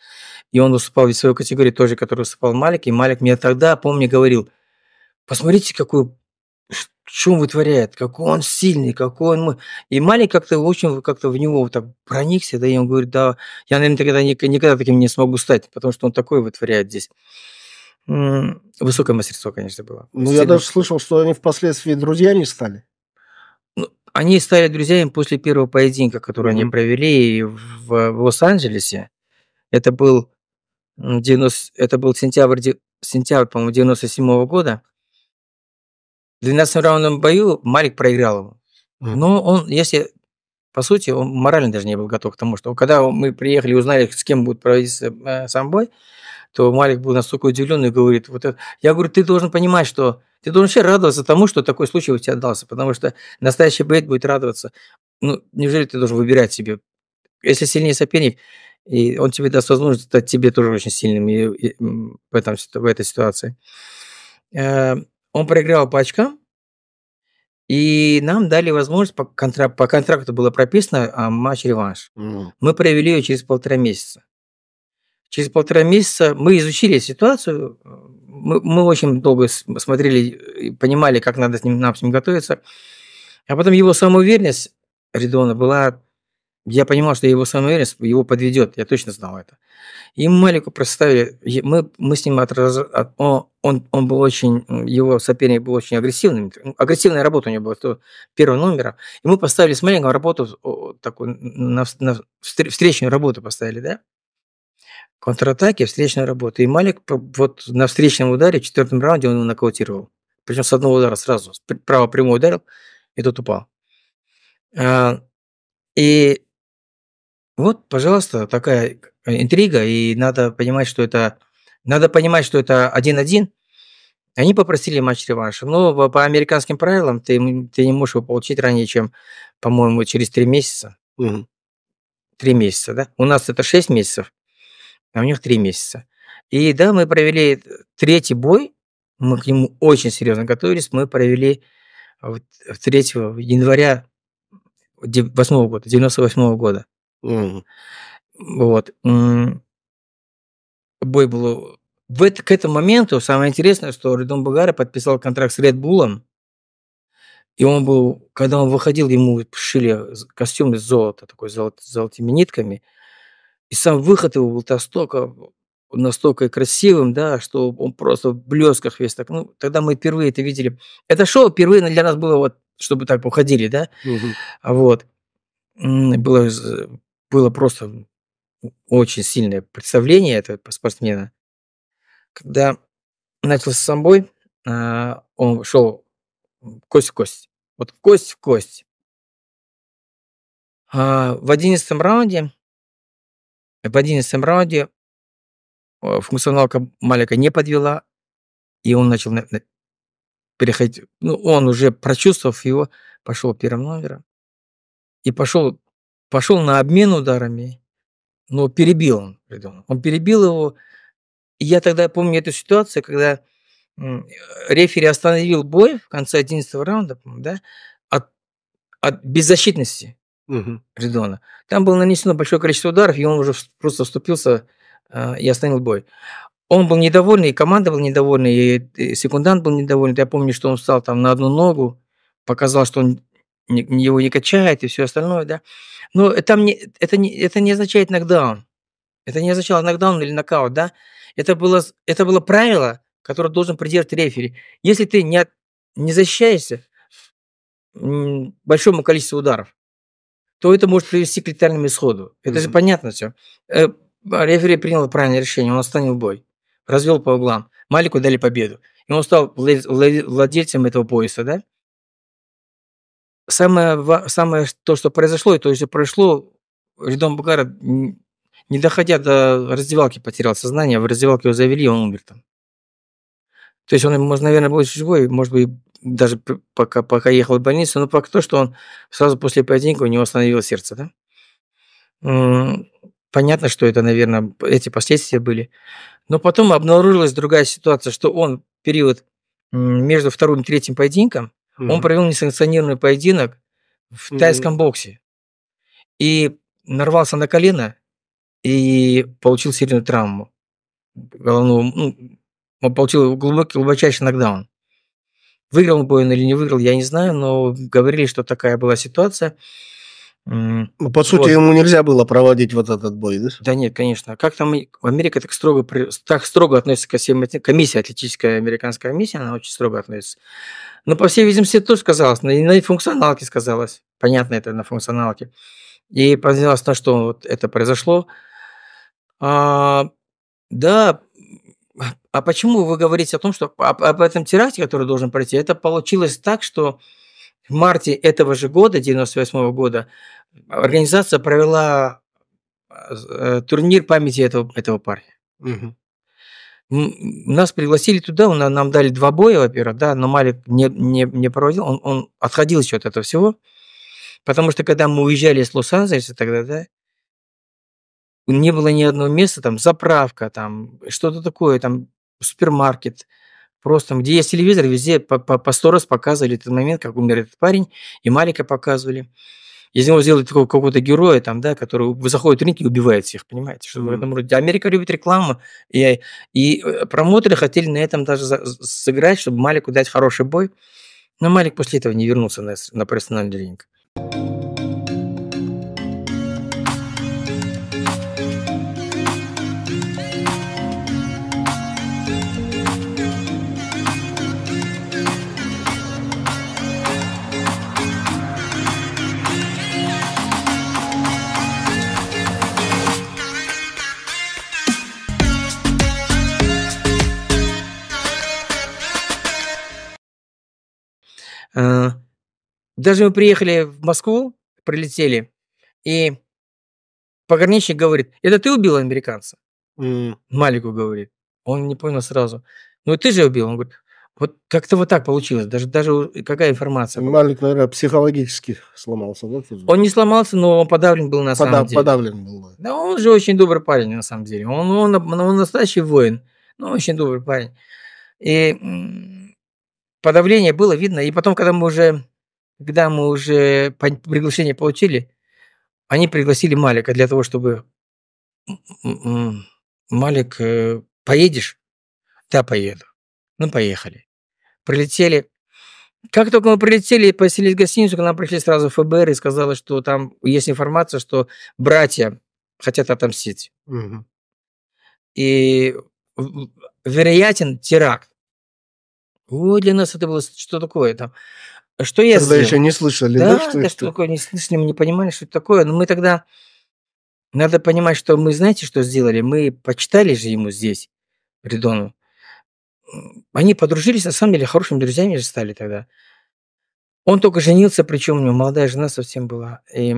S2: И он выступал в своей категории тоже, который выступал Малик. И Малик мне тогда, помню, говорил, посмотрите, какой, что вытворяет, какой он сильный, какой он... И Малик как-то очень как-то в него вот так проникся, да, и он говорит, да, я, наверное, никогда, никогда таким не смогу стать, потому что он такой вытворяет здесь.
S1: Высокое
S2: мастерство, конечно,
S1: было. Ну, я даже слышал, что они впоследствии друзья
S2: не стали. Ну, они стали друзьями после первого поединка, который mm-hmm. они провели в, в Лос-Анджелесе. Это был 90, это был сентябрь, сентябрь, по-моему, 97 -го года. В 12 раундном бою Марик проиграл ему. Mm-hmm. Но он, если по сути, он морально даже не был готов к тому, что когда мы приехали и узнали, с кем будет проводиться э, сам бой, то Малик был настолько удивлен и говорит, вот это... я говорю, ты должен понимать, что ты должен вообще радоваться тому, что такой случай у тебя дался, потому что настоящий бейт будет радоваться. Ну, неужели ты должен выбирать себе? Если сильнее соперник, и он тебе даст возможность стать тебе тоже очень сильным и, и, в, этом, в этой ситуации. Э, он проиграл по очкам, и нам дали возможность, по, контрак, по контракту было прописано а, матч-реванш. Mm. Мы провели ее через полтора месяца. Через полтора месяца мы изучили ситуацию, мы, мы очень долго смотрели и понимали, как надо с ним, нам с ним готовиться. А потом его самоуверенность Ридона была... Я понимал, что его самоуверенность его подведет, я точно знал это. И Малику представили, мы, мы с ним отраз, он, он был очень, его соперник был очень агрессивным, агрессивная работа у него была, то первого номера, и мы поставили с Маленького работу, такую, на, на встречную работу поставили, да, контратаки, встречная работа И Малик вот на встречном ударе в четвертом раунде он его нокаутировал. Причем с одного удара сразу. Право прямой ударил, и тот упал. А, и вот, пожалуйста, такая интрига. И надо понимать, что это... Надо понимать, что это 1-1. Они попросили матч реванша. Но по американским правилам ты, ты не можешь его получить ранее, чем, по-моему, через 3 месяца. Угу. 3 месяца, да? У нас это 6 месяцев а у них три месяца. И да, мы провели третий бой, мы к нему очень серьезно готовились, мы провели 3 а, э, января 8 года, 98 года. Mm. Вот. Бой был... В это, к этому моменту самое интересное, что Ридон Багара подписал контракт с Ред Буллом, и он был, когда он выходил, ему шили костюм из золота, такой золот, золотыми нитками – и сам выход его был настолько, настолько красивым, да, что он просто в блесках весь так. Ну, тогда мы впервые это видели. Это шоу впервые ну, для нас было вот, чтобы так походили, да. Угу. вот. Было, было просто очень сильное представление этого спортсмена. Когда начался с собой, а, он шел кость в кость. Вот кость в кость. А, в одиннадцатом раунде в 11 раунде э, функционалка Малика не подвела, и он начал переходить. Ну, он уже прочувствовав его, пошел первым номером и пошел, пошел на обмен ударами, но перебил он. Он перебил его. я тогда помню эту ситуацию, когда рефери остановил бой в конце 11 раунда, да, от, от беззащитности угу. Придона. Там было нанесено большое количество ударов, и он уже просто вступился э, и остановил бой. Он был недовольный, и команда была недовольна, и, и секундант был недоволен. Я помню, что он встал там на одну ногу, показал, что он не, его не качает и все остальное, да. Но там не, это, не, это не означает нокдаун. Это не означало нокдаун или нокаут, да. Это было, это было правило, которое должен придерживать рефери. Если ты не, от, не защищаешься большому количеству ударов, то это может привести к летальному исходу. Это mm-hmm. же понятно все. Э, а, рефери принял правильное решение, он остановил бой, развел по углам. Малику дали победу. И он стал владельцем этого пояса, да? Самое, самое то, что произошло, и то, что произошло, Ридон Бугара, не доходя до раздевалки, потерял сознание, в раздевалке его завели, он умер там. То есть он, может, наверное, был живой, может быть, даже пока, пока ехал в больницу, но пока то, что он сразу после поединка у него остановилось сердце, да? Понятно, что это, наверное, эти последствия были. Но потом обнаружилась другая ситуация, что он период между вторым и третьим поединком, mm-hmm. он провел несанкционированный поединок в mm-hmm. тайском боксе. И нарвался на колено и получил серьезную травму. Головную, ну, он получил глубокий, глубочайший нокдаун. Выиграл бой он или не выиграл, я не знаю, но говорили, что такая была ситуация. Ну, по сути, ему нельзя было проводить вот этот бой, да? Да нет, конечно. А как там Америка так строго, так строго относится ко всем этим. Комиссия, атлетическая американская комиссия, она очень строго относится. Но, ну, по всей видимости, это тоже сказалось. На, на функционалке сказалось. Понятно это на функционалке. И понялось, на что вот это произошло. А, да, а почему вы говорите о том, что об, об этом теракте, который должен пройти, это получилось так, что в марте этого же года, 98 -го года, организация провела э, э, турнир памяти этого, этого парня. Угу. Нас пригласили туда, он, э, нам дали два боя, во-первых, да, но Малик не, не, не проводил, он, он отходил еще от этого всего, потому что когда мы уезжали из Лос-Анджелеса тогда, да, не было ни одного места, там, заправка, там, что-то такое, там, супермаркет, просто, где есть телевизор, везде по, по, по сто раз показывали этот момент, как умер этот парень, и Малика показывали. Из него сделали такого какого-то героя, там, да, который заходит в ринг и убивает всех, понимаете? Что mm-hmm. в этом роде. Америка любит рекламу, и, и э, промоутеры хотели на этом даже за, сыграть, чтобы Малику дать хороший бой. Но Малик после этого не вернулся на, на профессиональный ринг. А, даже мы приехали в Москву, прилетели, и пограничник говорит, это ты убил американца? Mm. Малику говорит. Он не понял сразу. Ну ты же убил. Он говорит, вот как-то вот так получилось. Даже, даже какая информация?
S1: Была? Малик, наверное, психологически сломался. Да?
S2: Он не сломался, но он подавлен был на Подав, самом деле. Подавлен был. Да, он же очень добрый парень на самом деле. Он, он, он, он настоящий воин. Ну, очень добрый парень. И подавление было видно. И потом, когда мы уже, когда мы уже приглашение получили, они пригласили Малика для того, чтобы м-м-м, Малик, э, поедешь? Да, поеду. Ну, поехали. Прилетели. Как только мы прилетели и поселились в гостиницу, к нам пришли сразу ФБР и сказали, что там есть информация, что братья хотят отомстить. Угу. И вероятен теракт. Ой, для нас это было что такое там. Что я Тогда еще не слышали, да? Да, что, да, что такое, не слышали, мы не понимали, что это такое. Но мы тогда... Надо понимать, что мы, знаете, что сделали? Мы почитали же ему здесь, Придону. Они подружились, на самом деле, хорошими друзьями же стали тогда. Он только женился, причем у него молодая жена совсем была. И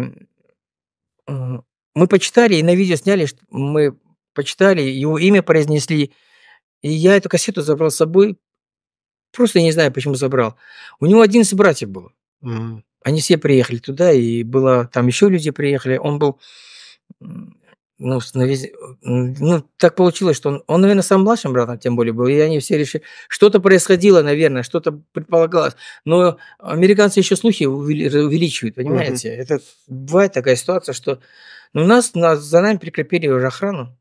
S2: мы почитали и на видео сняли, мы почитали, его имя произнесли. И я эту кассету забрал с собой, Просто я не знаю, почему забрал. У него 11 братьев было. Они все приехали туда, и было там еще люди приехали. Он был, ну, ну так получилось, что он, он, наверное, сам младшим братом, тем более был, и они все решили, что-то происходило, наверное, что-то предполагалось. Но американцы еще слухи увеличивают, понимаете? Mm-hmm. Это бывает такая ситуация, что ну, нас, нас за нами прикрепили уже охрану.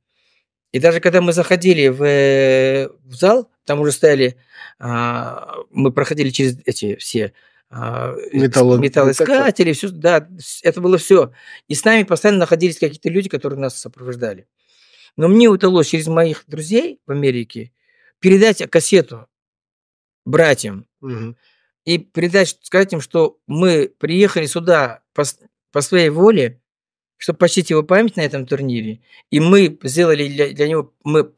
S2: И даже когда мы заходили в, э, в зал, там уже стояли, а, мы проходили через эти все а, Металло... металлоискатели, все, да, это было все. И с нами постоянно находились какие-то люди, которые нас сопровождали. Но мне удалось через моих друзей в Америке передать кассету братьям угу. и передать, сказать им, что мы приехали сюда по, по своей воле, чтобы почтить его память на этом турнире. И мы сделали для, для него, мы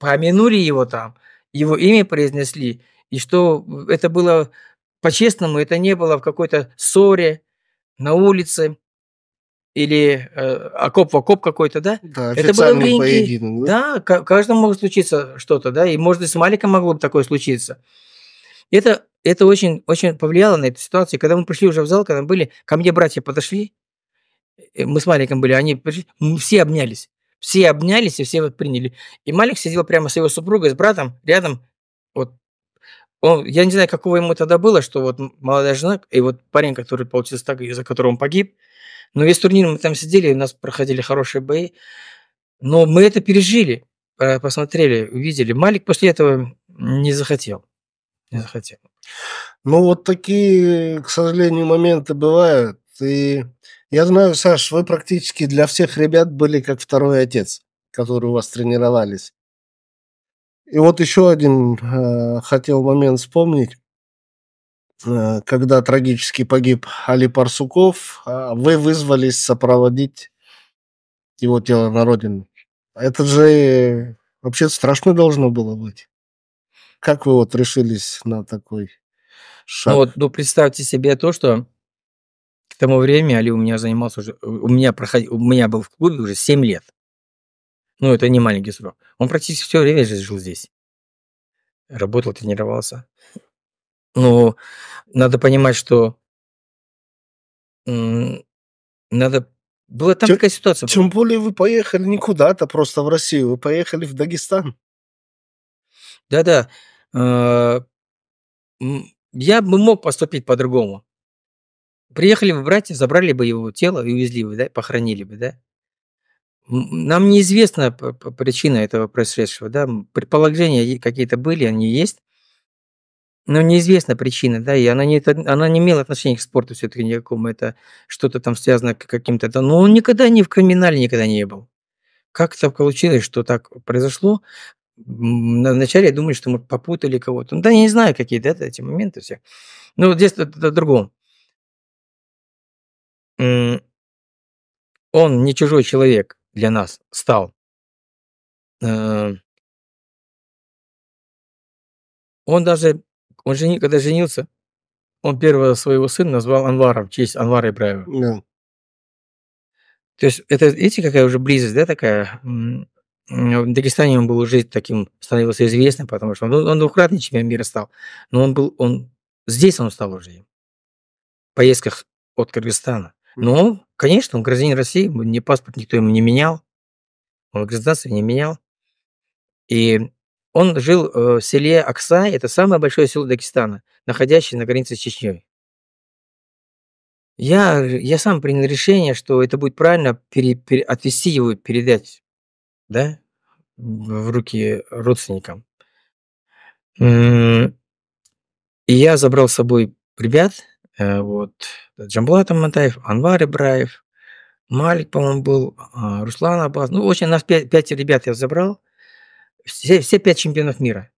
S2: помянули его там, его имя произнесли, и что это было по-честному, это не было в какой-то ссоре на улице или э, окоп в окоп какой-то, да? Да, это было Поединок, да, да каждому может случиться что-то, да, и может и с Маликом могло бы такое случиться. Это, это очень, очень повлияло на эту ситуацию. Когда мы пришли уже в зал, когда мы были, ко мне братья подошли, э, мы с Маликом были, они пришли, мы все обнялись. Все обнялись и все вот приняли. И Малик сидел прямо с его супругой, с братом, рядом. Вот он, я не знаю, какого ему тогда было, что вот молодая жена и вот парень, который получился так, из-за которого он погиб. Но весь турнир мы там сидели, у нас проходили хорошие бои. Но мы это пережили, э, посмотрели, увидели. Малик после этого не захотел. Не захотел. Ну, вот такие, к
S1: сожалению, моменты бывают. И я знаю, Саш, вы практически для всех ребят были как второй отец, который у вас тренировались. И вот еще один э, хотел момент вспомнить, э, когда трагически погиб Али Парсуков, э, вы вызвались сопроводить его тело на родину. Это же э, вообще страшно должно было быть.
S2: Как вы вот решились на такой ну шаг? Ну вот, ну представьте себе то, что к тому времени Али у меня занимался уже, у меня, проходил, у меня был в клубе уже 7 лет. Ну, это не маленький срок. Он практически все время жил здесь. Работал, тренировался. Но ну, надо понимать, что надо была там тем, такая ситуация. Тем
S1: более вы поехали не куда-то, просто в Россию, вы поехали в Дагестан.
S2: Да-да. А, я бы мог поступить по-другому. Приехали бы братья, забрали бы его тело и увезли бы, да, похоронили бы, да. Нам неизвестна причина этого происшедшего, да. Предположения какие-то были, они есть, но неизвестна причина, да, и она не, она не имела отношения к спорту все-таки никакому, это что-то там связано к каким-то, но он никогда не в криминале никогда не был. Как это получилось, что так произошло? Вначале я думаю, что мы попутали кого-то. Ну, да, я не знаю, какие-то да, эти моменты все. Но здесь это, это другом. Он не чужой человек для нас стал. Э, он даже, он жени, когда женился, он первого своего сына назвал Анваром в честь Анвара Ибраева. Да. То есть это, видите, какая уже близость, да, такая? В Дагестане он был уже таким, становился известным, потому что он, он двукратный чемпион мира стал. Но он был, он, здесь он стал уже. В поездках от Кыргызстана. Ну, конечно, он гражданин России, мне паспорт никто ему не менял, он гражданство не менял. И он жил э, в селе Аксай, это самое большое село Дагестана, находящееся на границе с Чечней. Я, я сам принял решение, что это будет правильно пере, пере, отвести его, передать да, в руки родственникам. И я забрал с собой ребят, Э, вот, Джамбулат Амантаев, Анвар Ибраев, Малик, по-моему, был, а, Руслан Абаз. Ну, очень нас пять, пять ребят я забрал. Все, все пять чемпионов мира.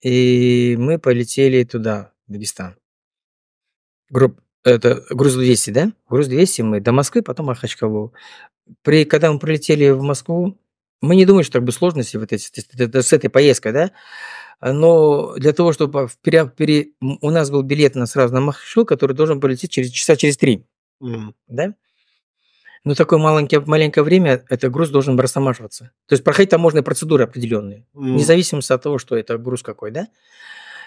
S2: И мы полетели туда, в Дагестан. Групп, это груз-200, да? Груз-200 мы до Москвы, потом Ахачкову. При, когда мы прилетели в Москву, мы не думали, что так бы сложности вот эти, с этой поездкой, да? А, но для того, чтобы пере, пере, у нас был билет на сразу на Махшил, который должен полететь через часа через три. Mm. Да? Но такое маленькое, маленькое время, этот груз должен растамаживаться. То есть проходить таможенные процедуры определенные, mm. независимо от того, что это груз какой, да?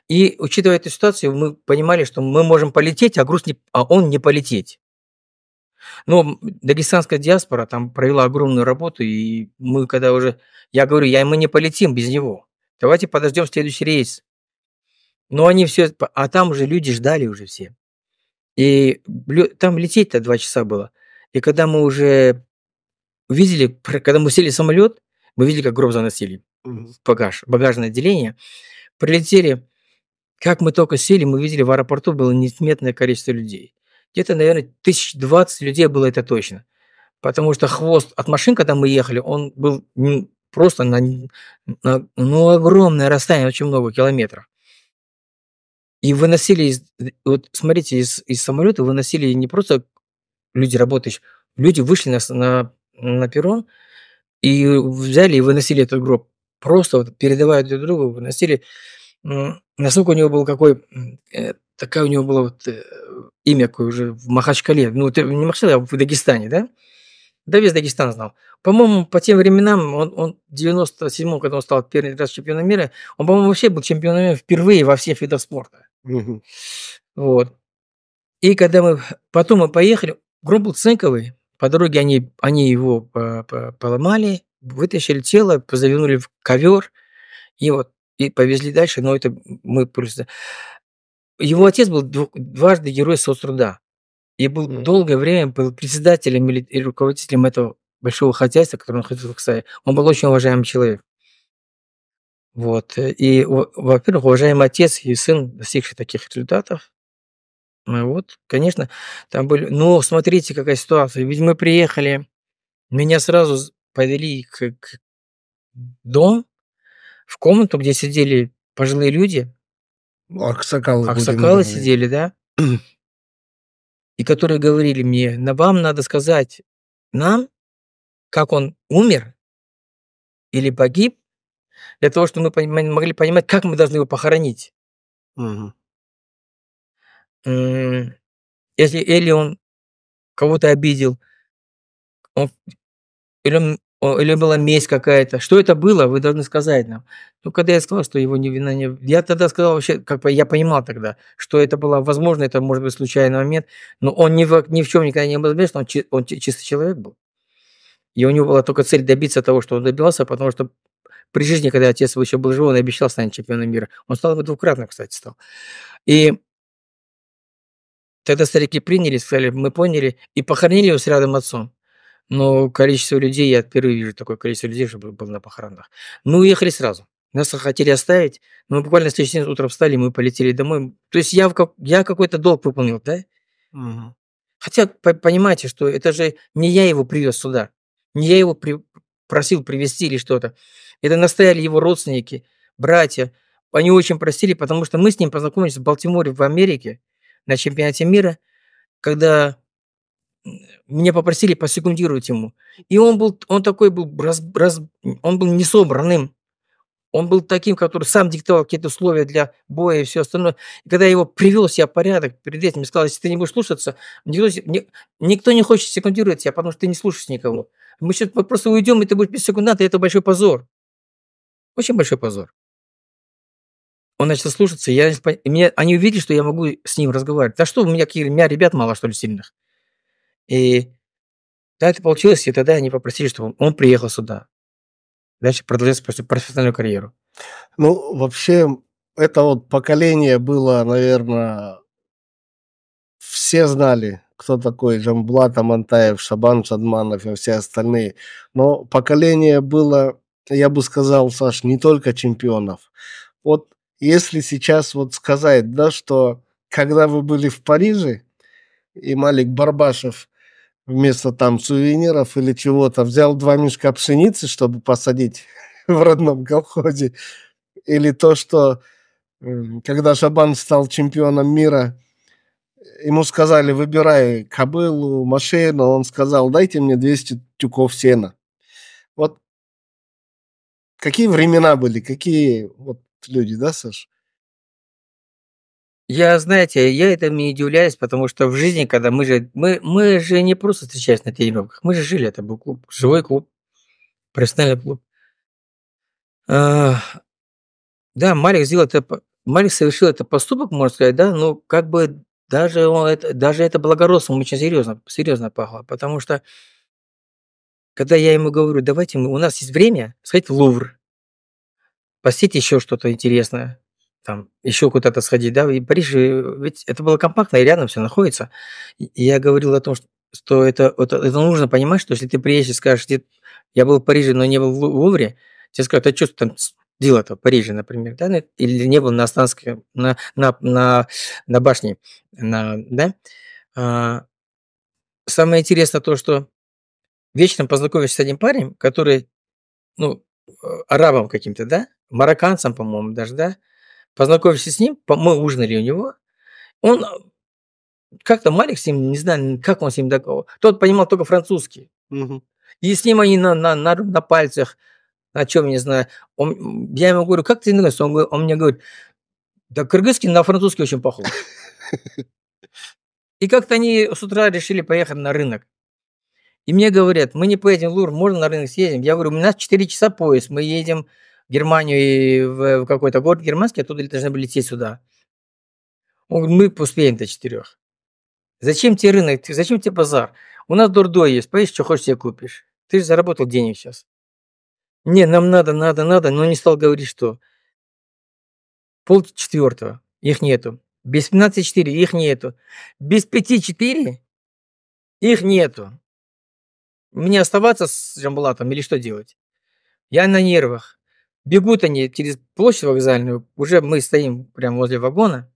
S2: И учитывая эту ситуацию, мы понимали, что мы можем полететь, а груз не, а он не полететь. Но дагестанская диаспора там провела огромную работу, и мы когда уже, я говорю, я, мы не полетим без него. Давайте подождем следующий рейс. Но они все, а там уже люди ждали уже все. И там лететь-то два часа было. И когда мы уже увидели, когда мы сели в самолет, мы видели, как гроб заносили в багаж, багажное отделение. Прилетели, как мы только сели, мы видели, в аэропорту было несметное количество людей. Где-то, наверное, тысяч двадцать людей было это точно. Потому что хвост от машин, когда мы ехали, он был просто на, на ну, огромное расстояние, очень много километров. И выносили, из, вот смотрите, из, из самолета выносили не просто люди работающие, люди вышли на, на, на перрон и взяли и выносили этот гроб. Просто вот передавая друг другу, выносили. Насколько у него был какой, э, такая у него была вот э, имя, какое уже в Махачкале, ну, не Махачкале, а в Дагестане, да? Да, весь Дагестан знал. По-моему, по тем временам, он, он 97-м, когда он стал первый раз чемпионом мира, он, по-моему, вообще был чемпионом мира впервые во всех видах спорта. Угу. Вот. И когда мы потом мы поехали, гроб был цинковый, по дороге они, они его э, поломали, вытащили тело, завернули в ковер, и вот и повезли дальше, но это мы просто... Его отец был дважды герой соцтруда. Я был mm-hmm. долгое время был председателем или, или руководителем этого большого хозяйства, которое находится в Китае. Он был очень уважаемый человек. Вот. Э, и, во-первых, уважаемый отец и сын, достигший таких результатов, Ну а вот, конечно, там были... Но «Ну, смотрите, какая ситуация. Ведь мы приехали, меня сразу повели к, к дом, в комнату, где сидели пожилые люди.
S1: Аксакалы. Аксакалы сидели,
S2: да и которые говорили мне, на вам надо сказать нам, как он умер или погиб, для того, чтобы мы могли понимать, как мы должны его похоронить. Угу. Если или он кого-то обидел, он, или он или была месть какая-то. Что это было, вы должны сказать нам. Ну, когда я сказал, что его не вина не... Я тогда сказал вообще, как бы я понимал тогда, что это было, возможно, это может быть случайный момент, но он ни в, ни в чем никогда не был замешан, он, чи, он чистый человек был. И у него была только цель добиться того, что он добился, потому что при жизни, когда отец его еще был жив, он обещал стать чемпионом мира. Он стал его двукратно, кстати, стал. И тогда старики приняли, сказали, мы поняли, и похоронили его с рядом отцом. Но количество людей, я впервые вижу такое количество людей, чтобы было на похоронах. Мы уехали сразу. Нас хотели оставить, но мы буквально следующий день утром встали, мы полетели домой. То есть я, я какой-то долг выполнил, да? Угу. Хотя понимаете, что это же не я его привез сюда, не я его при, просил привезти или что-то. Это настояли его родственники, братья. Они очень просили, потому что мы с ним познакомились в Балтиморе, в Америке, на чемпионате мира, когда мне попросили посекундировать ему. И он был, он такой был, раз, раз, он был несобранным. Он был таким, который сам диктовал какие-то условия для боя и все остальное. И когда я его привел себя в порядок перед этим, и сказал, если ты не будешь слушаться, никто, ни, никто не хочет секундировать тебя, потому что ты не слушаешь никого. Мы сейчас просто уйдем, и ты будешь без секунданта, и это большой позор. Очень большой позор. Он начал слушаться, я, меня, они увидели, что я могу с ним разговаривать. Да что, у меня, у меня ребят мало, что ли, сильных. И да, это получилось, и тогда они попросили, чтобы он, приехал сюда. Дальше продолжать свою профессиональную карьеру. Ну,
S1: вообще, это вот поколение было, наверное, все знали, кто такой Джамблат Амантаев, Шабан Шадманов и все остальные. Но поколение было, я бы сказал, Саш, не только чемпионов. Вот если сейчас вот сказать, да, что когда вы были в Париже, и Малик Барбашев вместо там сувениров или чего-то, взял два мешка пшеницы, чтобы посадить <laughs> в родном колхозе, или то, что эм, когда Шабан стал чемпионом мира, ему сказали, выбирай кобылу, машину, он сказал, дайте мне 200 тюков сена.
S2: Вот какие времена были, какие вот люди, да, Саша? Я, знаете, я этому и удивляюсь, потому что в жизни, когда мы же, мы, мы же не просто встречались на тренировках, мы же жили, это был клуб, живой клуб, профессиональный клуб. А, да, Малик сделал это, Малик совершил это поступок, можно сказать, да, но как бы даже, он, это, даже это благородство очень серьезно, серьезно пахло, потому что когда я ему говорю, давайте мы, у нас есть время сходить в Лувр, посетить еще что-то интересное, там еще куда-то сходить, да, и Париж, э, ведь это было компактно, и рядом все находится. И я говорил о том, что, что это, вот это нужно понимать, что если ты приедешь и скажешь, я был в Париже, но не был в Лувре, тебе скажут, а что там дело-то в Париже, например, да, или не был на Астанской, на, на, на, на башне, на, да. А, самое интересное то, что вечером познакомишься с одним парнем, который, ну, э, арабом каким-то, да, марокканцем, по-моему, даже, да, Познакомившись с ним, мы ужинали у него. Он как-то Малик с ним, не знаю, как он с ним договор. Тот понимал только французский. Угу. И с ним они на, на, на, на пальцах, о чем я не знаю. Он, я ему говорю, как ты иностранец? Он, он мне говорит, да кыргызский на французский очень похож. <laughs> И как-то они с утра решили поехать на рынок. И мне говорят, мы не поедем в Лур, можно на рынок съездим? Я говорю, у нас 4 часа поезд, мы едем Германию и в, в какой-то город германский, оттуда должны были лететь сюда. мы успеем до четырех. Зачем тебе рынок, зачем тебе базар? У нас дурдой есть, поешь, что хочешь, тебе купишь. Ты же заработал денег сейчас. Не, нам надо, надо, надо, но не стал говорить, что. Пол четвертого, их нету. Без 15-4 их нету. Без 5-4 их нету. Мне оставаться с Жамбулатом или что делать? Я на нервах. Бегут они через площадь вокзальную, уже мы стоим прямо возле вагона,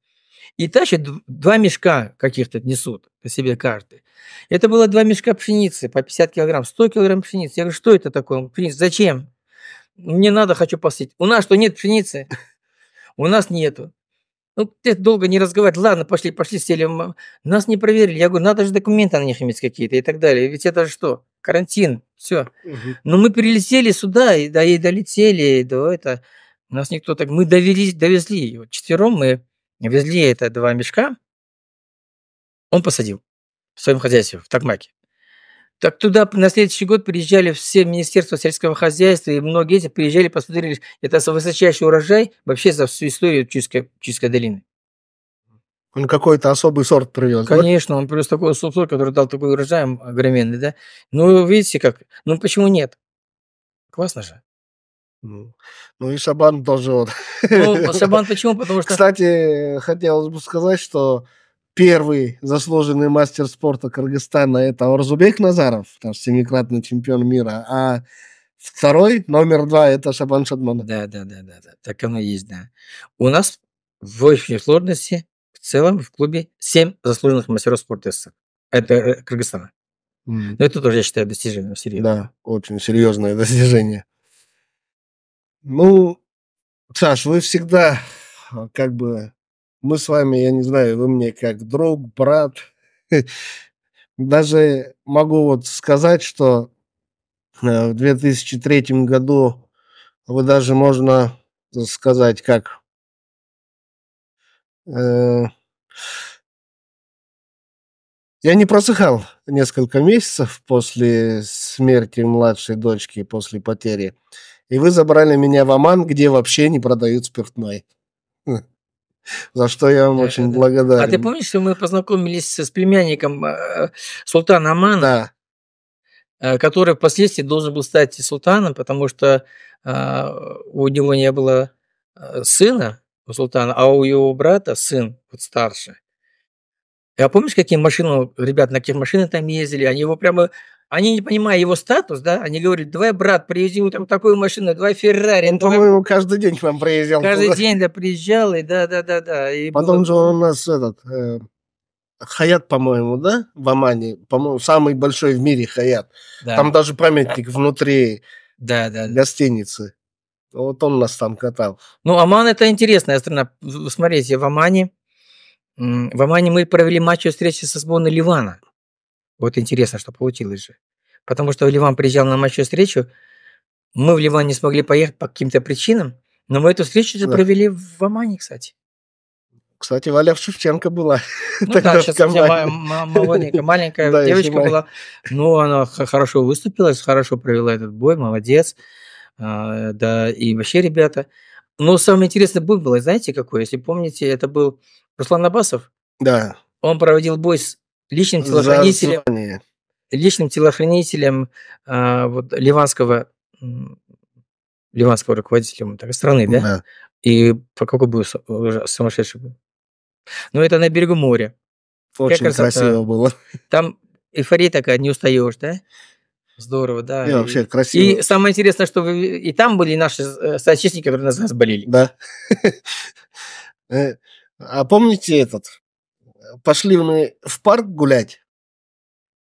S2: и тащат два мешка каких-то несут на себе карты. Это было два мешка пшеницы по 50 килограмм, 100 килограмм пшеницы. Я говорю, что это такое? Пшеница, зачем? Мне надо, хочу посадить. У нас что, нет пшеницы? У нас нету. Ну, ты долго не разговаривать. Ладно, пошли, пошли, сели. Нас не проверили. Я говорю, надо же документы на них иметь какие-то и так далее. Ведь это что? карантин, все. Но мы перелетели сюда, и, да, и долетели, и до это. У нас никто так... Мы довели, довезли его. Четвером мы везли это два мешка. Он посадил в своем хозяйстве, в Такмаке. Так туда на следующий год приезжали все Министерства сельского хозяйства, и многие эти приезжали, посмотрели, это высочайший урожай вообще за всю историю Чуйской, Чуйской долины. Он какой-то особый сорт привез. Конечно, да? он привез такой сорт, который дал такой урожай огроменный, да? Ну, видите как? Ну, почему нет? Классно же.
S1: Ну, ну и Шабан тоже вот. Ну, а Шабан почему? Потому что... Кстати, хотелось бы сказать, что первый заслуженный мастер спорта Кыргызстана – это Орзубек Назаров, наш семикратный чемпион мира,
S2: а второй, номер два – это Шабан Шадманов. Да, да, да, да, да, так оно и есть, да. У нас в очень сложности в целом в клубе 7 заслуженных мастеров спорта Это э, Кыргызстана. Mm. Но это тоже, я считаю, достижением серьезным. Да, очень
S1: серьезное <laughs> достижение. Ну, Саш, вы всегда как бы... Мы с вами, я не знаю, вы мне как друг, брат. <laughs> Даже могу вот сказать, что э, в 2003 году вы даже, можно сказать, как Э, я не просыхал несколько месяцев после смерти младшей дочки, после потери. И вы забрали меня в Оман, где вообще не продают спиртной. Хм. За что я вам э, очень благодарен. Э, а ты помнишь,
S2: что мы познакомились с племянником султана Омана, который впоследствии должен был стать султаном, потому что у него не было сына, Султана, а у его брата сын вот старше. А помнишь, какие машины, ребят, на каких машинах там ездили? Они его прямо, они не понимая его статус, да, они говорят, давай, брат, привези там такую машину, давай Феррари. Он, ну, давай... по-моему, каждый день к нам приезжал. Каждый туда. день, да, приезжал, и да-да-да-да. Потом
S1: было... же он у нас этот, э, Хаят, по-моему, да, в Омане, по-моему, самый большой в мире Хаят. Да. Там даже памятник внутри да, да, да. гостиницы. Вот он нас там катал.
S2: Ну, Оман это интересная страна. Смотрите, в Омане, в Омане мы провели матч встречи со сборной Ливана. Вот интересно, что получилось же. Потому что Ливан приезжал на матч встречу, мы в Ливан не смогли поехать по каким-то причинам, но мы эту встречу да. провели в Омане, кстати.
S1: Кстати, Валя Шевченко была.
S2: Ну <laughs> да, сейчас хотя молоденькая, маленькая <laughs> девочка была. Ну, она хорошо выступила, хорошо провела этот бой, молодец. А, да и вообще ребята. Но самое интересное бой было, знаете, какой? Если помните, это был Руслан Абасов. Да. Он проводил бой с личным телохранителем, личным телохранителем а, вот, ливанского ливанского руководителя страны, да? да? И по какой был сумасшедший был. Но ну, это на берегу моря. Очень как красота. красиво было. Там эйфория такая, не устаешь, да? Здорово, да. И, вообще красиво. И самое интересное, что вы, и там были наши э, соотечественники, которые нас болели. Да. <laughs> Э, а помните этот? Пошли мы в
S1: парк гулять,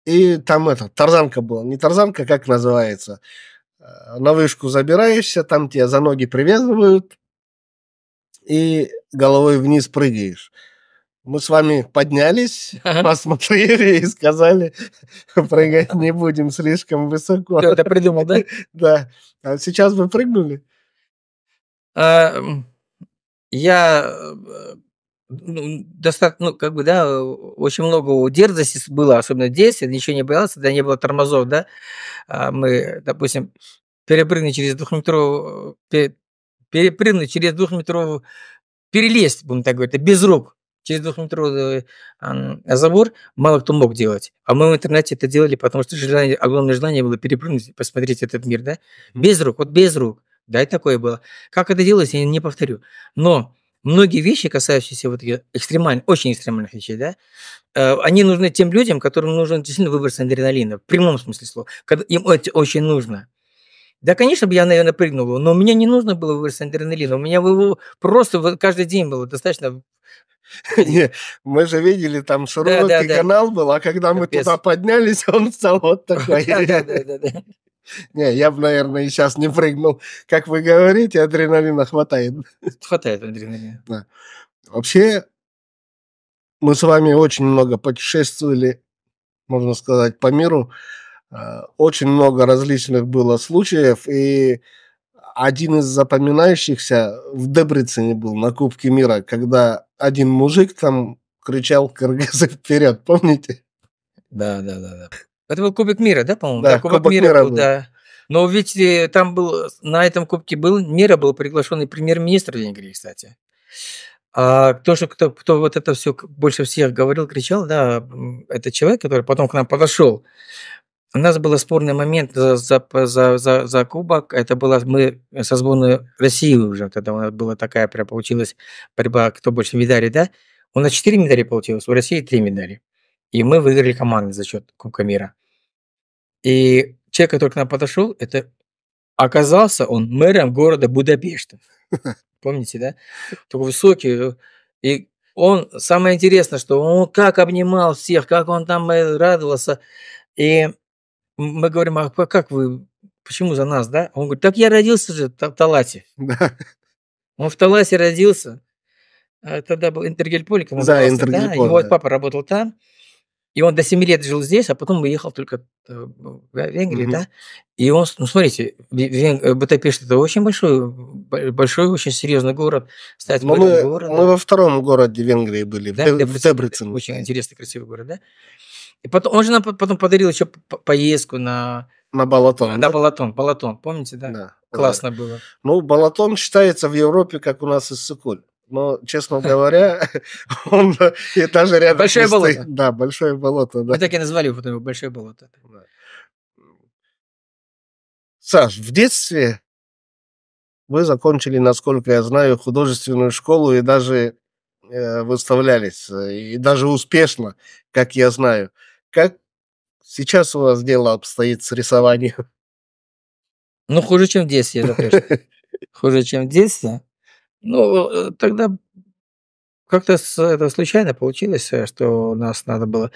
S1: и там это, тарзанка была. Не тарзанка, как называется. Э, на вышку забираешься, там тебя за ноги привязывают, и головой вниз прыгаешь мы с вами поднялись, <laughs> ага. посмотрели и сказали, <laughs> прыгать не будем слишком высоко. Ты это придумал, да? <laughs> Да. А сейчас вы прыгнули?
S2: А, я э, ну, достаточно, ну, как бы, да, очень много дерзости было, особенно здесь, я ничего не боялся, да, не было тормозов, да. А мы, допустим, перепрыгнули через двухметровую, э, перепрыгнули через двухметровую, перелезть, будем так говорить, без рук через двухметровый забор мало кто мог делать. А мы в интернете это делали, потому что желание, огромное желание было перепрыгнуть, посмотреть этот мир, да? Без рук, вот без рук. Да, и такое было. Как это делалось, я не повторю. Но многие вещи, касающиеся вот таких экстремальных, очень экстремальных вещей, да, э, они нужны тем людям, которым нужен действительно выброс адреналина, в прямом смысле слова. Когда им это очень нужно. Да, конечно бы я, наверное, прыгнула, но мне не нужно было выброс адреналина. У меня его просто каждый день было достаточно <laughs> Мы же видели, там широкий канал
S1: да. был, а когда мы туда поднялись, он стал вот <laughs> такой. <laughs> Не, я бы, наверное, и сейчас не прыгнул. Как вы говорите, адреналина хватает. Хватает адреналина. Вообще, мы с вами очень много путешествовали, можно сказать, по миру. А, очень много различных было случаев, и один из запоминающихся в Дебрицене был на Кубке мира, когда один мужик там кричал «Кыргызы вперед», помните? Да, да, да. да.
S2: Это был Кубок мира, да, по-моему? Да, да Кубок, Кубок мира, мира был, да. Но ведь э, там был, на этом Кубке был, мира был приглашенный премьер-министр Венгрии, кстати. А кто что кто, кто вот это все больше всех говорил, кричал, да, это человек, который потом к нам подошел у нас был спорный момент за, за, за, за, за кубок. Это было мы со сборной России уже. Тогда у нас была такая прям получилась борьба, кто больше медали да? У нас 4 медали получилось, у России 3 медали. И мы выиграли команды за счет Кубка мира. И человек, который к нам подошел, это оказался он мэром города Будапешта. <laughs> Помните, да? Такой высокий. И он, самое интересное, что он как обнимал всех, как он там э, радовался. И мы говорим, а как вы, почему за нас, да? Он говорит, так я родился же в Таласе. <laughs> Да. Он в Таласе родился. А тогда был Интергельполь, кому да, Интергельполь, да? Его да. папа работал там. И он до 7 лет жил здесь, а потом уехал только э, в Венгрию, угу. да? И он, ну, смотрите, Вен... Э, Будапешт – это очень большой, большой, очень серьезный город. Стать ну, мы, город. мы во втором городе Венгрии были, да? в, Тебрице. Очень интересный, красивый город, да? И потом, он же нам потом подарил еще поездку на... На Балатон. На да? Балатон, Балатон, помните, да? Да. Классно да. было.
S1: Ну, Балатон считается в Европе, как у нас Иссыкуль. Но, честно говоря, <laughs> он и даже рядом Большое болото. Да, большое
S2: болото. Да. Мы так и назвали его потом большое болото.
S1: Саш, в детстве вы закончили, насколько я знаю, художественную школу и даже э, выставлялись, э, и даже успешно, как я знаю. Как сейчас у вас дело обстоит с рисованием?
S2: Ну, хуже, чем в детстве, это точно. <laughs> Хуже, чем в детстве. Ну, э, тогда как-то это случайно получилось, э, что у нас надо было...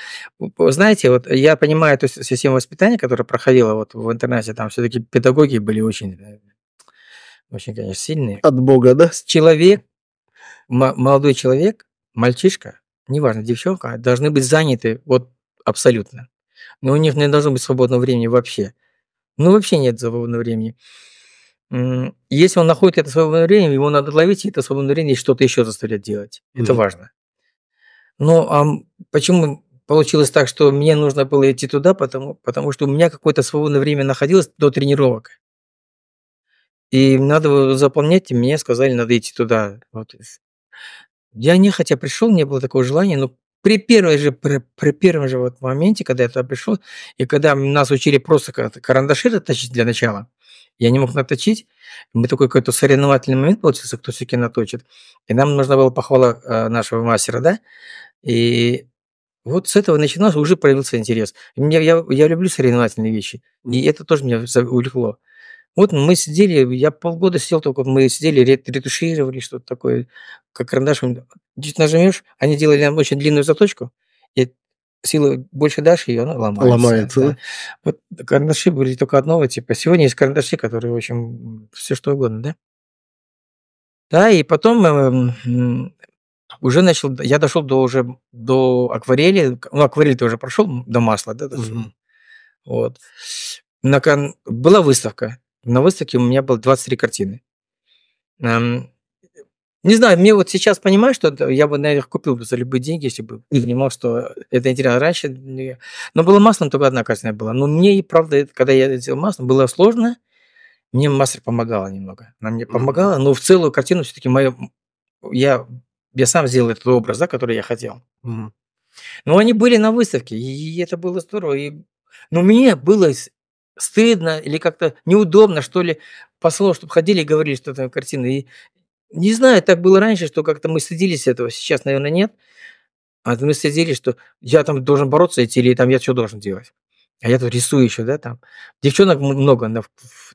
S2: Знаете, вот я понимаю эту систему воспитания, которая проходила вот в интернете, там все-таки педагоги были очень, э, очень, конечно, сильные. От Бога, да? Человек, молодой человек, мальчишка, неважно, девчонка, должны быть заняты вот абсолютно. Но у них не должно быть свободного времени вообще. Ну, вообще нет свободного времени. Если он находит это свободное время, его надо ловить, и это свободное время и что-то еще заставлять делать. Mm-hmm. Это важно. Ну, а почему получилось так, что мне нужно было идти туда, потому, потому что у меня какое-то свободное время находилось до тренировок. И надо заполнять, и мне сказали, надо идти туда. Вот. Я не хотя пришел, не было такого желания, но при, первой же, при, при первом же вот моменте, когда я туда пришел, и когда нас учили просто карандаши точить для начала, я не мог наточить. Мы такой какой-то соревновательный момент получился, кто все-таки наточит. И нам нужна была похвала э, нашего мастера, да? И вот с этого начинался уже появился интерес. И я, я люблю соревновательные вещи. И это тоже меня увлекло. Вот мы сидели, я полгода сидел только, мы сидели, ретушировали что-то такое, как карандашом. Чуть нажмешь, они делали нам очень длинную заточку, и силы больше дашь ее, она ломается. Ломается, да. да. Вот карандаши были только одного типа. Сегодня есть карандаши, которые очень все что угодно, да? Да, и потом э, уже начал, я дошел до уже до акварели, ну акварель ты уже прошел до масла, да? Дошел. Вот. На, была выставка. На выставке у меня было 23 картины. Не знаю, мне вот сейчас понимаю, что я бы, наверное, купил бы за любые деньги, если бы понимал, что это интересно. Раньше, но было маслом, только одна картина была. Но мне, правда, когда я делал масло, было сложно. Мне мастер помогала немного. Она мне помогала, но в целую картину все-таки моя... Я, я сам сделал этот образ, да, который я хотел. Но они были на выставке, и это было здорово. И... Но мне было стыдно или как-то неудобно, что ли, послов, чтобы ходили и говорили, что это картина. И не знаю, так было раньше, что как-то мы стыдились этого. Сейчас, наверное, нет. А мы стыдились, что я там должен бороться идти, или там я что должен делать. А я тут рисую еще, да, там. Девчонок много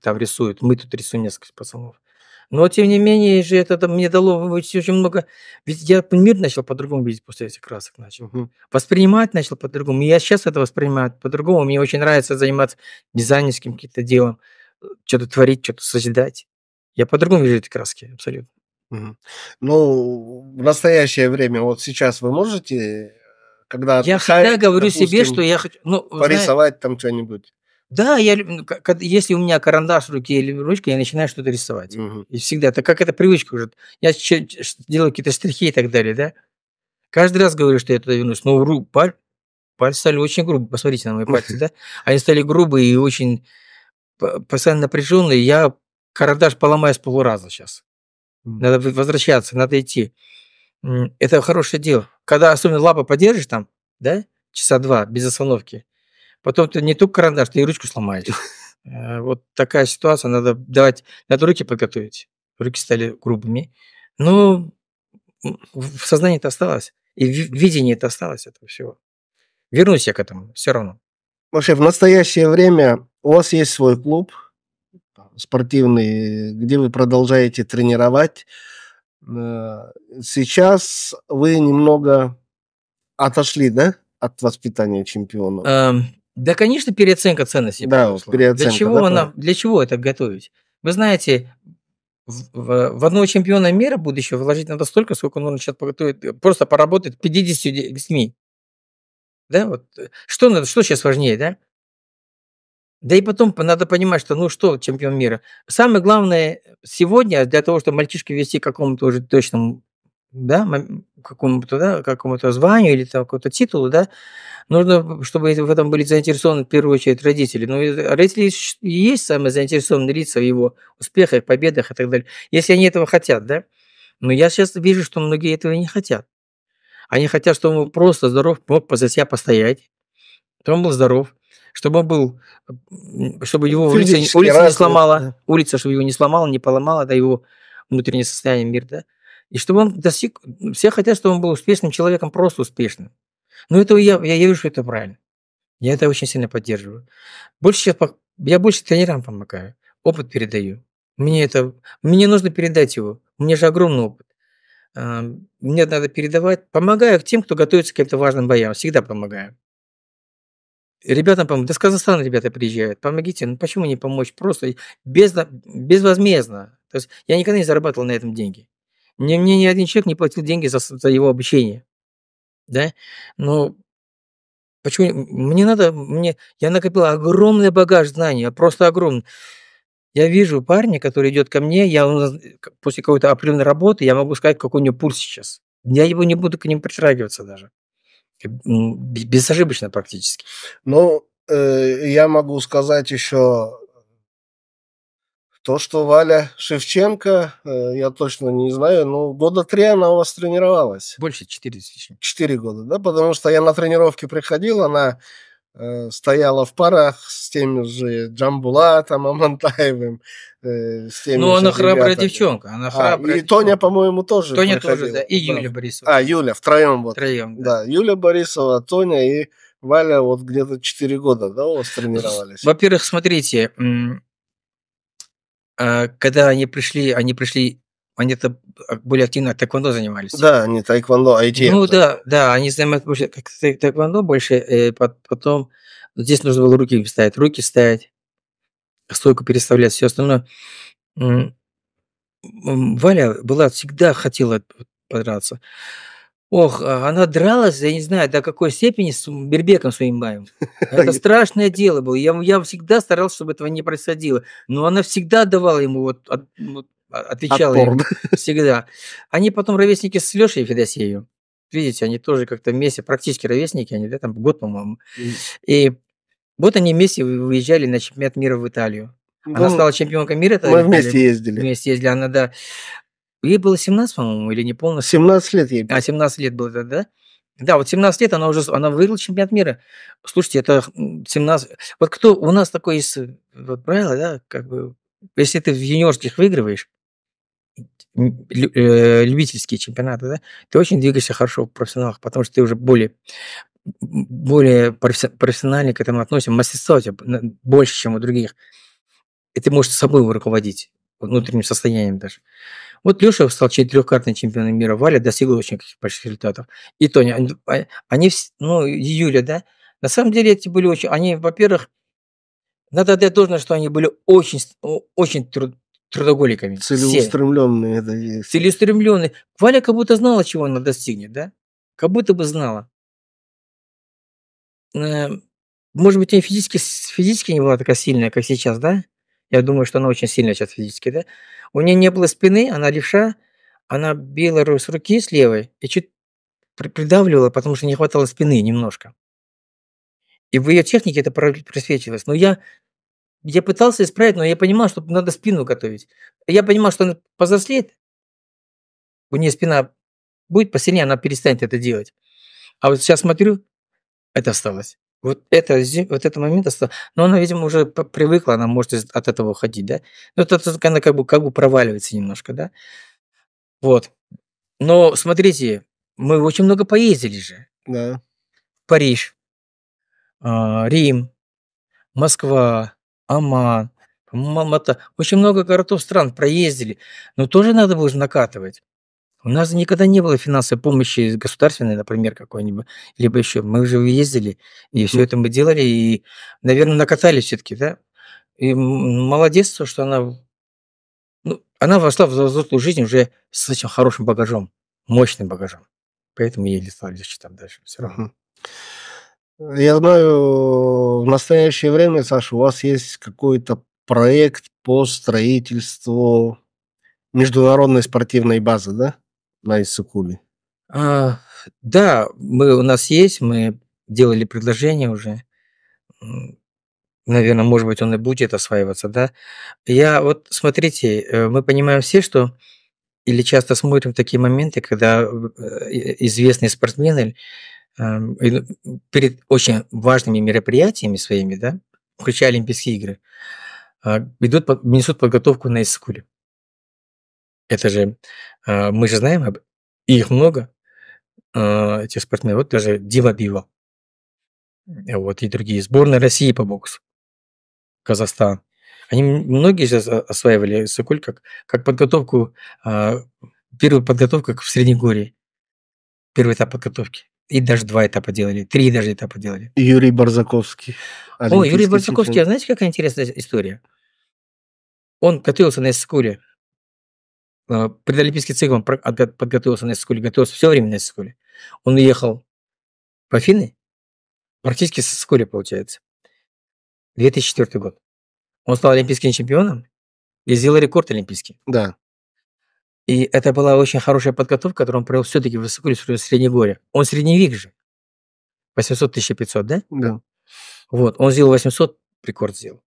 S2: там рисуют. Мы тут рисуем несколько пацанов. Но, тем не менее, же это мне дало очень много... Ведь я мир начал по-другому видеть после этих красок. Начал. Угу. Воспринимать начал по-другому. И я сейчас это воспринимаю по-другому. Мне очень нравится заниматься дизайнерским каким-то делом. Э, что-то творить, что-то созидать. Я по-другому вижу эти краски абсолютно.
S1: Ну, в настоящее время, вот сейчас вы можете, когда... Я отдыхаете, всегда говорю допустим, себе, что я хочу... Ну, порисовать знаете, там что-нибудь.
S2: Да, я, если у меня карандаш в руке или ручка, я начинаю что-то рисовать. Угу. И всегда, это как эта привычка уже. Я делаю какие-то штрихи и так далее, да? Каждый раз говорю, что я туда вернусь, но ну, ру, паль, пальцы стали очень грубые. Посмотрите на мои пальцы, да? Они стали грубые и очень постоянно напряженные. Я карандаш поломаю с полураза сейчас. Надо возвращаться, надо идти. Это хорошее дело. Когда особенно лапы подержишь там, да, часа два без остановки, потом ты не только карандаш, ты и ручку сломаешь. <laughs> Э, вот такая ситуация, надо давать, надо руки подготовить. Руки стали грубыми. Но ну, в сознании это осталось, и в видении это осталось этого всего. Вернусь я к этому все равно.
S1: Вообще, в настоящее время у вас есть свой клуб – спортивные, где вы продолжаете тренировать. Э, сейчас вы немного отошли, да, от воспитания чемпиона? Эм,
S2: да, конечно, переоценка ценностей. Да, переоценка. Для чего, да, она, для чего это готовить? Вы знаете, в, в, в одного чемпиона мира будущего вложить надо столько, сколько нужно сейчас подготовить, э, просто поработать 50 детьми. Да, вот. Э, что, надо, что сейчас важнее, да? Да и потом надо понимать, что ну что чемпион мира. Самое главное сегодня для того, чтобы мальчишки вести к какому-то уже точному да, какому-то, да, какому-то званию или какому-то титулу, да, нужно, чтобы в этом были заинтересованы в первую очередь родители. Но ну, родители есть самые заинтересованные лица в его успехах, победах и так далее. Если они этого хотят, да, но я сейчас вижу, что многие этого не хотят. Они хотят, чтобы он просто здоров, мог за себя постоять, чтобы он был здоров, чтобы он был, чтобы его улица, улица не сломала, улица, чтобы его не сломала, не поломала, да, его внутреннее состояние мир, да, и чтобы он достиг, все хотят, чтобы он был успешным человеком, просто успешным. Но это я, я, я вижу, что это правильно. Я это очень сильно поддерживаю. Больше сейчас, я больше тренерам помогаю, опыт передаю. Мне это, мне нужно передать его, мне же огромный опыт. Мне надо передавать, помогаю тем, кто готовится к каким-то важным боям, всегда помогаю ребятам помочь. Да с Казахстана ребята приезжают, помогите. Ну почему не помочь? Просто без, безвозмездно. То есть я никогда не зарабатывал на этом деньги. Мне, мне ни один человек не платил деньги за, за его обучение. Да? Но почему? Мне надо, мне, я накопил огромный багаж знаний, а просто огромный. Я вижу парня, который идет ко мне, я э, после какой-то определенной работы, я могу сказать, какой у него пульс сейчас. Я его не буду к ним притрагиваться даже. Ну, безошибочно практически.
S1: Ну, э, я могу сказать
S2: еще
S1: то, что Валя Шевченко, э, я точно не знаю, но года три она у вас тренировалась. Больше, четыре с Четыре года, да, потому что я на тренировки приходил, она Э, стояла в парах с теми же Джамбулатом Амантаевым, э, с теми Ну, она храбрая ребятами. девчонка, она а, храбрая. А, и Тоня, по-моему, тоже Тоня тоже, да, и Юля Борисова. А, Юля, втроем вот. Втроем, да. да. Юля Борисова, Тоня и Валя вот где-то 4 года, да, у вас тренировались?
S2: Во-первых, смотрите, э, когда они пришли, они пришли они это а, более активно тэквондо занимались.
S1: Да, они тайквондо, ITF. Эм, ну
S2: да, да, они занимаются больше как больше, э, потом здесь нужно было руки ставить, руки ставить, стойку переставлять, все остальное. Валя была всегда хотела подраться. Ох, а она дралась, я не знаю, до какой степени с Бербеком своим баем. <laughs> Это страшное дело было. Я, я всегда старался, чтобы этого не происходило. Но она всегда давала ему вот, вот а, отвечал Отпор, им <laughs> всегда. Они потом ровесники с Лешей Федосеевым. Видите, они тоже как-то вместе, практически ровесники, они, да, там год, по-моему. И вот они вместе выезжали на чемпионат мира в Италию. Ну, она стала чемпионкой мира. Это мы вместе ездили. Вместе ездили, она, да. Ей было 17, по-моему, или не полностью. 17 лет ей А, 17 лет было тогда, да? Да, вот 17 лет она уже она выиграла чемпионат мира. Слушайте, это 17... Вот кто у нас такое есть вот правило, да, как бы, если ты в юниорских выигрываешь, Э, любительские чемпионаты, да, ты очень двигаешься хорошо в профессионалах, потому что ты уже более более профессионально к этому относим, мастерство у тебя больше, чем у других. И ты можешь собой руководить, внутренним состоянием даже. Вот Леша стал четырехкратным чемпионом мира, Валя достигла очень больших результатов. И Тоня, они, а, ну, Юля, да, на самом деле эти были очень, они, во-первых, надо отдать должное, что они были очень, очень труд, трудоголиками. Целеустремленные. Все. Целеустремленные. Валя как будто знала, чего она достигнет, да? Как будто бы знала. Э, может быть, она физически, физически не была такая сильная, как сейчас, да? Я думаю, что она очень сильная сейчас физически, да? У нее не было спины, она левша, она била с руки с левой и чуть придавливала, потому что не хватало спины немножко. И в ее технике это просвечивалось. Но я я пытался исправить, но я понимал, что надо спину готовить. Я понимал, что она повзрослеет, у нее спина будет посильнее, она перестанет это делать. А вот сейчас смотрю, это осталось. Вот это, вот этот момент остался. Но она, видимо, уже привыкла, она может от этого уходить, да? Но ну, это, она как бы, как бы проваливается немножко, да? Вот. Но смотрите, мы очень много поездили же. Да. Париж, а, Рим, Москва, Оман, Мамата. Очень много городов стран проездили, но тоже надо было накатывать. У нас никогда не было финансовой помощи государственной, например, какой-нибудь, либо еще. Мы уже ездили, и все это мы делали, и, наверное, накатали все-таки, да? И молодец, что она, ну, она вошла в взрослую жизнь уже с очень хорошим багажом, мощным багажом. Поэтому ей летали, значит, там дальше все равно.
S1: Я знаю, в настоящее время, Саша, у вас есть какой-то проект по строительству международной спортивной базы, да, на Иссыкуле?
S2: А, да, мы, у нас есть, мы делали предложение уже. Наверное, может быть, он и будет осваиваться, да. Я вот, смотрите, э, мы понимаем все, что или часто смотрим такие моменты, когда э, э, известные спортсмены перед очень важными мероприятиями своими, да, включая Олимпийские игры, ведут, а, несут подготовку на Искуле. Это же, а, мы же знаем, об, их много, а, этих спортсменов. Вот даже Дива Бива, э, вот и другие. Сборная России по боксу, Казахстан. Они многие сейчас осваивали Соколь как, как подготовку, первую подготовку к в Среднегорье, первый этап подготовки. И даже два этапа делали, три даже этапа делали. Юрий Барзаковский. О, Юрий Барзаковский, чемпион. а знаете, какая интересная история? Он готовился на эскуле, предолимпийский цикл он подготовился на эскуле, готовился все время на эскуле. Он уехал в Афины, практически с эскуле, получается. 2004 год. Он стал олимпийским чемпионом и сделал рекорд олимпийский. Да. И это была очень хорошая подготовка, которую он провел все-таки в средней горе. Он средневек же. 800-1500, да? Да. Вот, он сделал 800, рекорд сделал.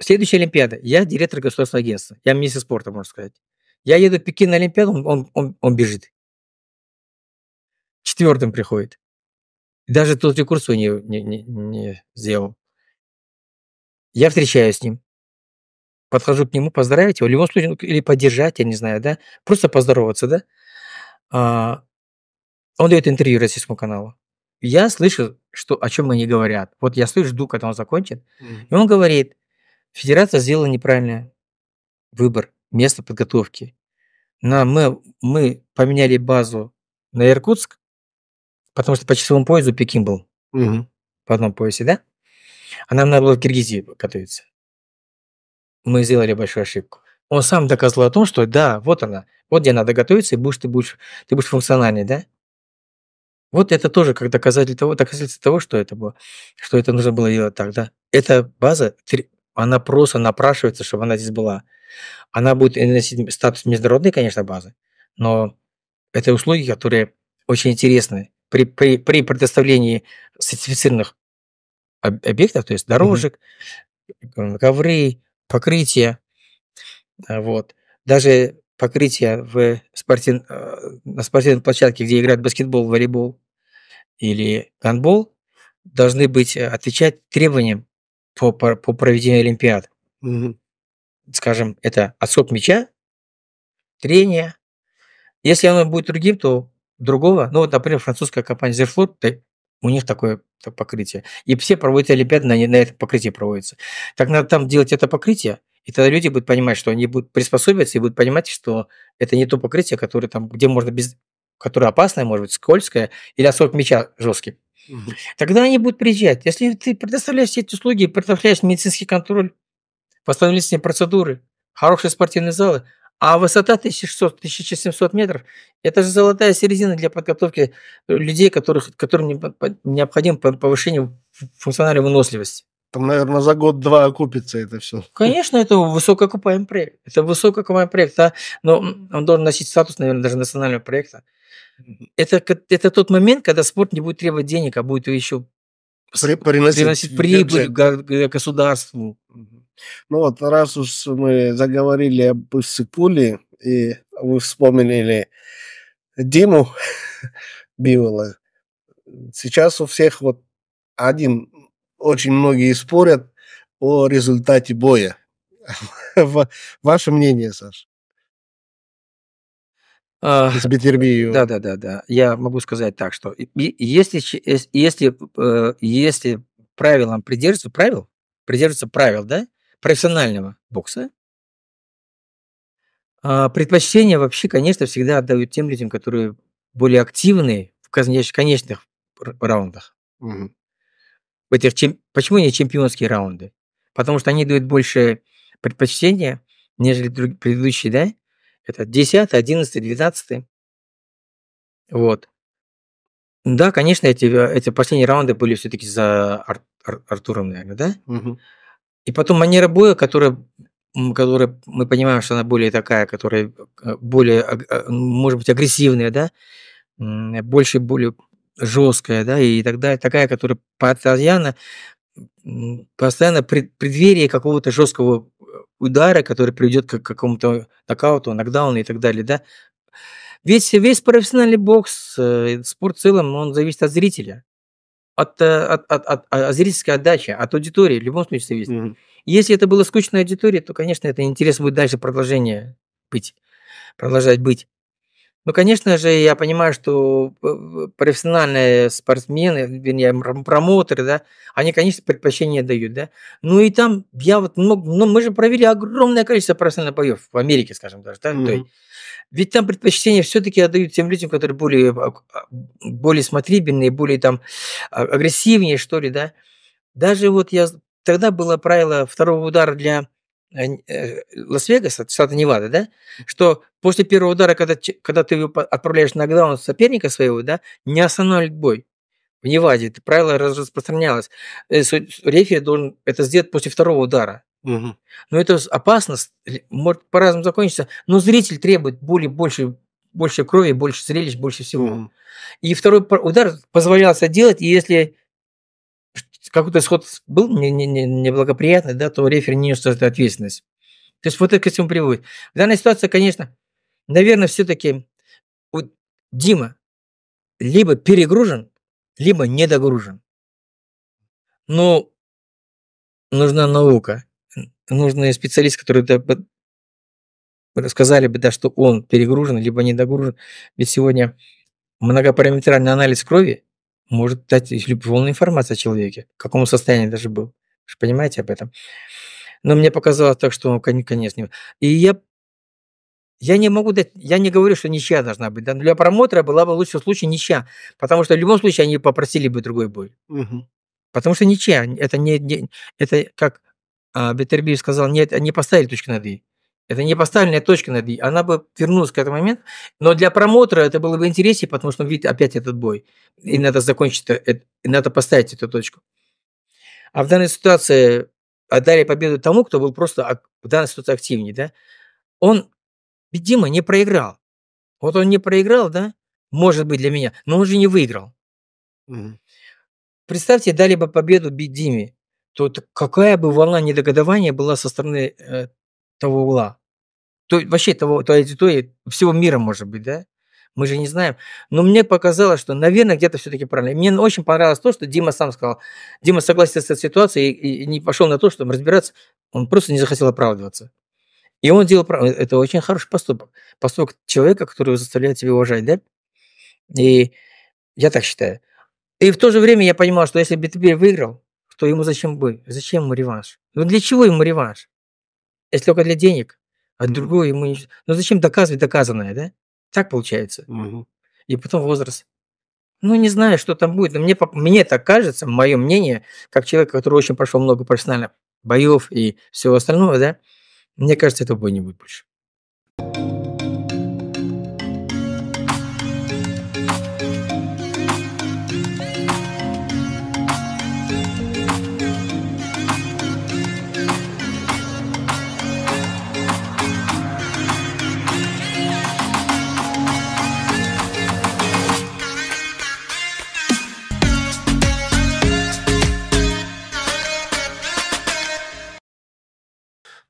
S2: Следующая Олимпиада. Я директор государственного агентства. Я министр спорта, можно сказать. Я еду в Пекин на Олимпиаду, он, он, он, он бежит. Четвертым приходит. Даже тот рекорд свой не, не, не, не сделал. Я встречаюсь с ним подхожу к нему поздравить его, в любом случае, ну, или поддержать, я не знаю, да, просто поздороваться, да, а, он дает интервью российскому каналу. Я слышу, что, о чем они говорят. Вот я стою, жду, когда он закончит. mm И он говорит, федерация сделала неправильный выбор места подготовки. На, мы, мы поменяли базу на Иркутск, потому что по часовому поясу Пекин был. Угу. Mm-hmm. По одному поясе, да? А нам надо было в Киргизии готовиться мы сделали большую ошибку. Он сам доказал о том, что да, вот она, вот где надо готовиться, и будешь ты будешь, ты будешь функциональнее, да? Вот это тоже как доказатель того, доказательство того, что это было, что это нужно было делать так, да? Эта база, она просто напрашивается, чтобы она здесь была. Она будет носить статус международной, конечно, базы, но это услуги, которые очень интересны при, при, при предоставлении сертифицированных объектов, то есть дорожек, mm-hmm. ковры, покрытие, а, вот. Даже покрытие в спортив... Э, на спортивной площадке, где играют баскетбол, волейбол или гандбол, должны быть э, отвечать требованиям по, по, проведению Олимпиад. Угу. Скажем, это отскок мяча, трение. Если оно будет другим, то другого. Ну, вот, например, французская компания Zerflot у них такое покрытие. И все проводят олимпиады, на, на это покрытие проводятся. Так надо там делать это покрытие, и тогда люди будут понимать, что они будут приспособиться и будут понимать, что это не то покрытие, которое там, где можно без, которое опасное, может быть, скользкое, или особо меча жесткий. Угу. Тогда они будут приезжать. Если ты предоставляешь все эти услуги, предоставляешь медицинский контроль, восстановительные процедуры, хорошие спортивные залы, а высота 1600-1700 метров – это же золотая середина для подготовки э, людей, которых, которым необходимо повышение функциональной выносливости. Там, наверное, за год-два окупится это все. Конечно, это высококупаемый проект. Это высокоокупаемый проект, да? но он должен носить статус, наверное, даже национального проекта. Это, это тот момент, когда спорт не будет требовать денег, а будет еще приносить, приносить прибыль бюджет. государству. Угу.
S1: Ну вот, раз уж мы заговорили об Иссыкуле, и вы вспомнили Диму <laughs> Бивола, сейчас у всех вот один, очень многие спорят о результате боя.
S2: <laughs> Ваше мнение, Саш? А, С Бетербию. Да, да, да, да. Я могу сказать так, что если, если, э, если правилам придерживаться, правил, придерживаться правил, да, профессионального бокса, а предпочтение вообще, конечно, всегда отдают тем людям, которые более активны в конечных раундах. Угу. В этих Почему не чемпионские раунды? Потому что они дают больше предпочтения, нежели предыдущие, да? Это 10, 11, 12. Вот. Да, конечно, эти, э, эти последние раунды были все-таки за Ар... Ар... Артуром, наверное, да? Угу. И потом манера боя, которая которая мы понимаем, что она более такая, которая э, более, э, может быть, агрессивная, да, больше, более жесткая, да, и тогда такая, которая постоянно, постоянно преддверие какого-то жесткого э, удара, который приведет к какому-то нокауту, нокдауну и так далее, да. Весь, весь профессиональный бокс, спорт в целом, он зависит от зрителя. Э, от, от, от, от, а, от зрительской отдачи, от аудитории, в любом случае зависит. Mm-hmm. Если это было скучная аудитория, то, конечно, это интерес будет дальше продолжение быть, продолжать быть. Ну, конечно же, я понимаю, что э, профессиональные спортсмены, вернее, промоутеры, да, они, конечно, предпочтение дают, да. Ну и там я вот много, ну, мы же провели огромное количество профессиональных боев в Америке, скажем даже, да, mm-hmm. то есть ведь там предпочтение все-таки отдают тем людям, которые более, а, а, более смотрибельные, более там а, агрессивнее, что ли, да. Даже вот я... Тогда было правило второго удара для э, э, Лас-Вегаса, штата Невада, да, что после первого удара, когда, когда ты его отправляешь на нокдаун соперника своего, да, не останавливать бой. В Неваде это правило распространялось. Э, рефери должен это сделать после второго удара. Угу. Но это опасно, может по-разному закончиться, но зритель требует более, больше, больше крови, больше зрелищ, больше всего. Угу. И второй удар позволялся делать, и если какой-то исход был неблагоприятный, да, то рефери не несет ответственность. То есть вот это к этому приводит. В данной ситуации, конечно, наверное, все-таки вот Дима либо перегружен, либо недогружен. Но нужна наука нужны специалисты, которые сказали бы, да, что он перегружен, либо недогружен. Ведь сегодня многопараметральный анализ крови может дать полную информацию о человеке, в каком состоянии даже был. Вы понимаете об этом? Но мне показалось так, что он конец не... И я я не могу дать, я не говорю, что ничья должна быть. Да? Но для промоутера была бы лучше в случае ничья, потому что в любом случае они попросили бы другой бой. Угу. Потому что ничья, это не, не это как а, Бетербиев сказал, нет, они поставили точку над «и». Это не поставленная точка над «и». Она бы вернулась к этому моменту. Но для промоутера это было бы интереснее, потому что он видит опять этот бой. И надо закончить, это, и надо поставить эту точку. А в данной ситуации отдали победу тому, кто был просто в данной ситуации активнее. Да? Он, видимо, не проиграл. Вот он не проиграл, да, может быть, для меня, но он же не выиграл. Mm-hmm. Представьте, дали бы победу Бедиме то какая бы волна недогодования была со стороны э, того угла? То, вообще того, той аудитории, всего мира, может быть, да? Мы же не знаем. Но мне показалось, что, наверное, где-то все-таки правильно. мне очень понравилось то, что Дима сам сказал. Дима согласился с этой ситуацией и, и не пошел на то, чтобы разбираться. Он просто не захотел оправдываться. И он делал правду. Э, это очень хороший поступок. Поступок человека, который заставляет тебя уважать, да? И я так считаю. И в то же время я понимал, что если бы ты выиграл, то ему зачем бой? Зачем ему реванш? Ну для чего ему реванш? Если только для денег, а другое ему не... Ну зачем доказывать доказанное, да? Так получается. И потом возраст. Ну, не знаю, что там будет, но мне, мне так кажется, мое мнение, как человек, который очень прошел много профессиональных боев и всего остального, да, мне кажется, этого бой не будет больше.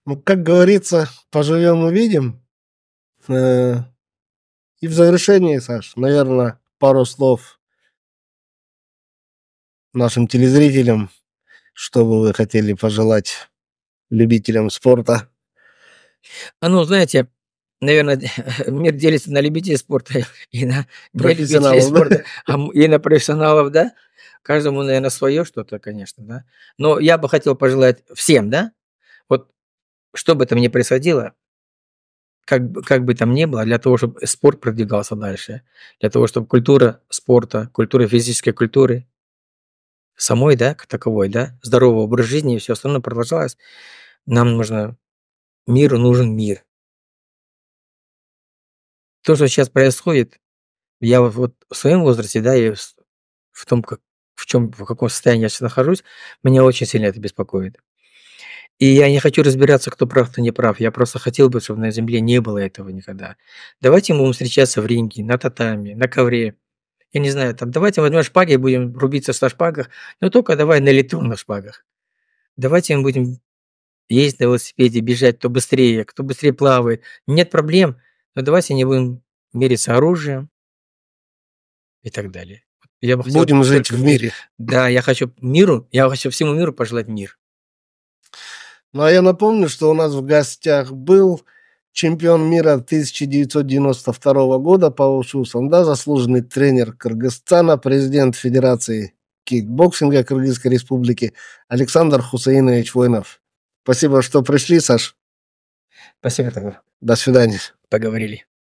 S1: Ну, как говорится, поживем увидим. Э, и в завершении, Саш, наверное, пару слов нашим телезрителям, что бы вы хотели пожелать любителям спорта.
S2: А ну, знаете, наверное, <laughs> мир делится на любителей спорта и на профессионалов, спорта, да? и на профессионалов, да? Каждому, наверное, свое что-то, конечно, да. Но я бы хотел пожелать всем, да, вот что бы там ни происходило, как, как бы там ни было, для того, чтобы спорт продвигался дальше, для того, чтобы культура спорта, культура физической культуры, самой, да, как таковой, да, здоровый образ жизни и все остальное продолжалось, нам нужно, миру нужен мир. То, что сейчас происходит, я вот, вот в своем возрасте, да, и в том, как, в чем, в каком состоянии я сейчас нахожусь, меня очень сильно это беспокоит. И я не хочу разбираться, кто прав, кто не прав. Я просто хотел бы, чтобы на земле не было этого никогда. Давайте мы будем встречаться в ринге, на татами, на ковре. Я не знаю, там, давайте возьмем шпаги и будем рубиться со шпагах, но только давай на лету шпагах. Давайте мы будем ездить на велосипеде, бежать, кто быстрее, кто быстрее плавает. Нет проблем, но давайте не будем мериться оружием и так далее. Я бы хотел Будем жить в мире. Да, я хочу миру, я хочу всему миру пожелать мир.
S1: Ну, а я напомню, что у нас в гостях был чемпион мира 1992 года Павел Шусан, да, заслуженный тренер Кыргызстана, президент Федерации кикбоксинга Кыргызской Республики Александр Хусаинович Воинов. Спасибо, что пришли, Саш.
S2: Спасибо, До свидания. Поговорили.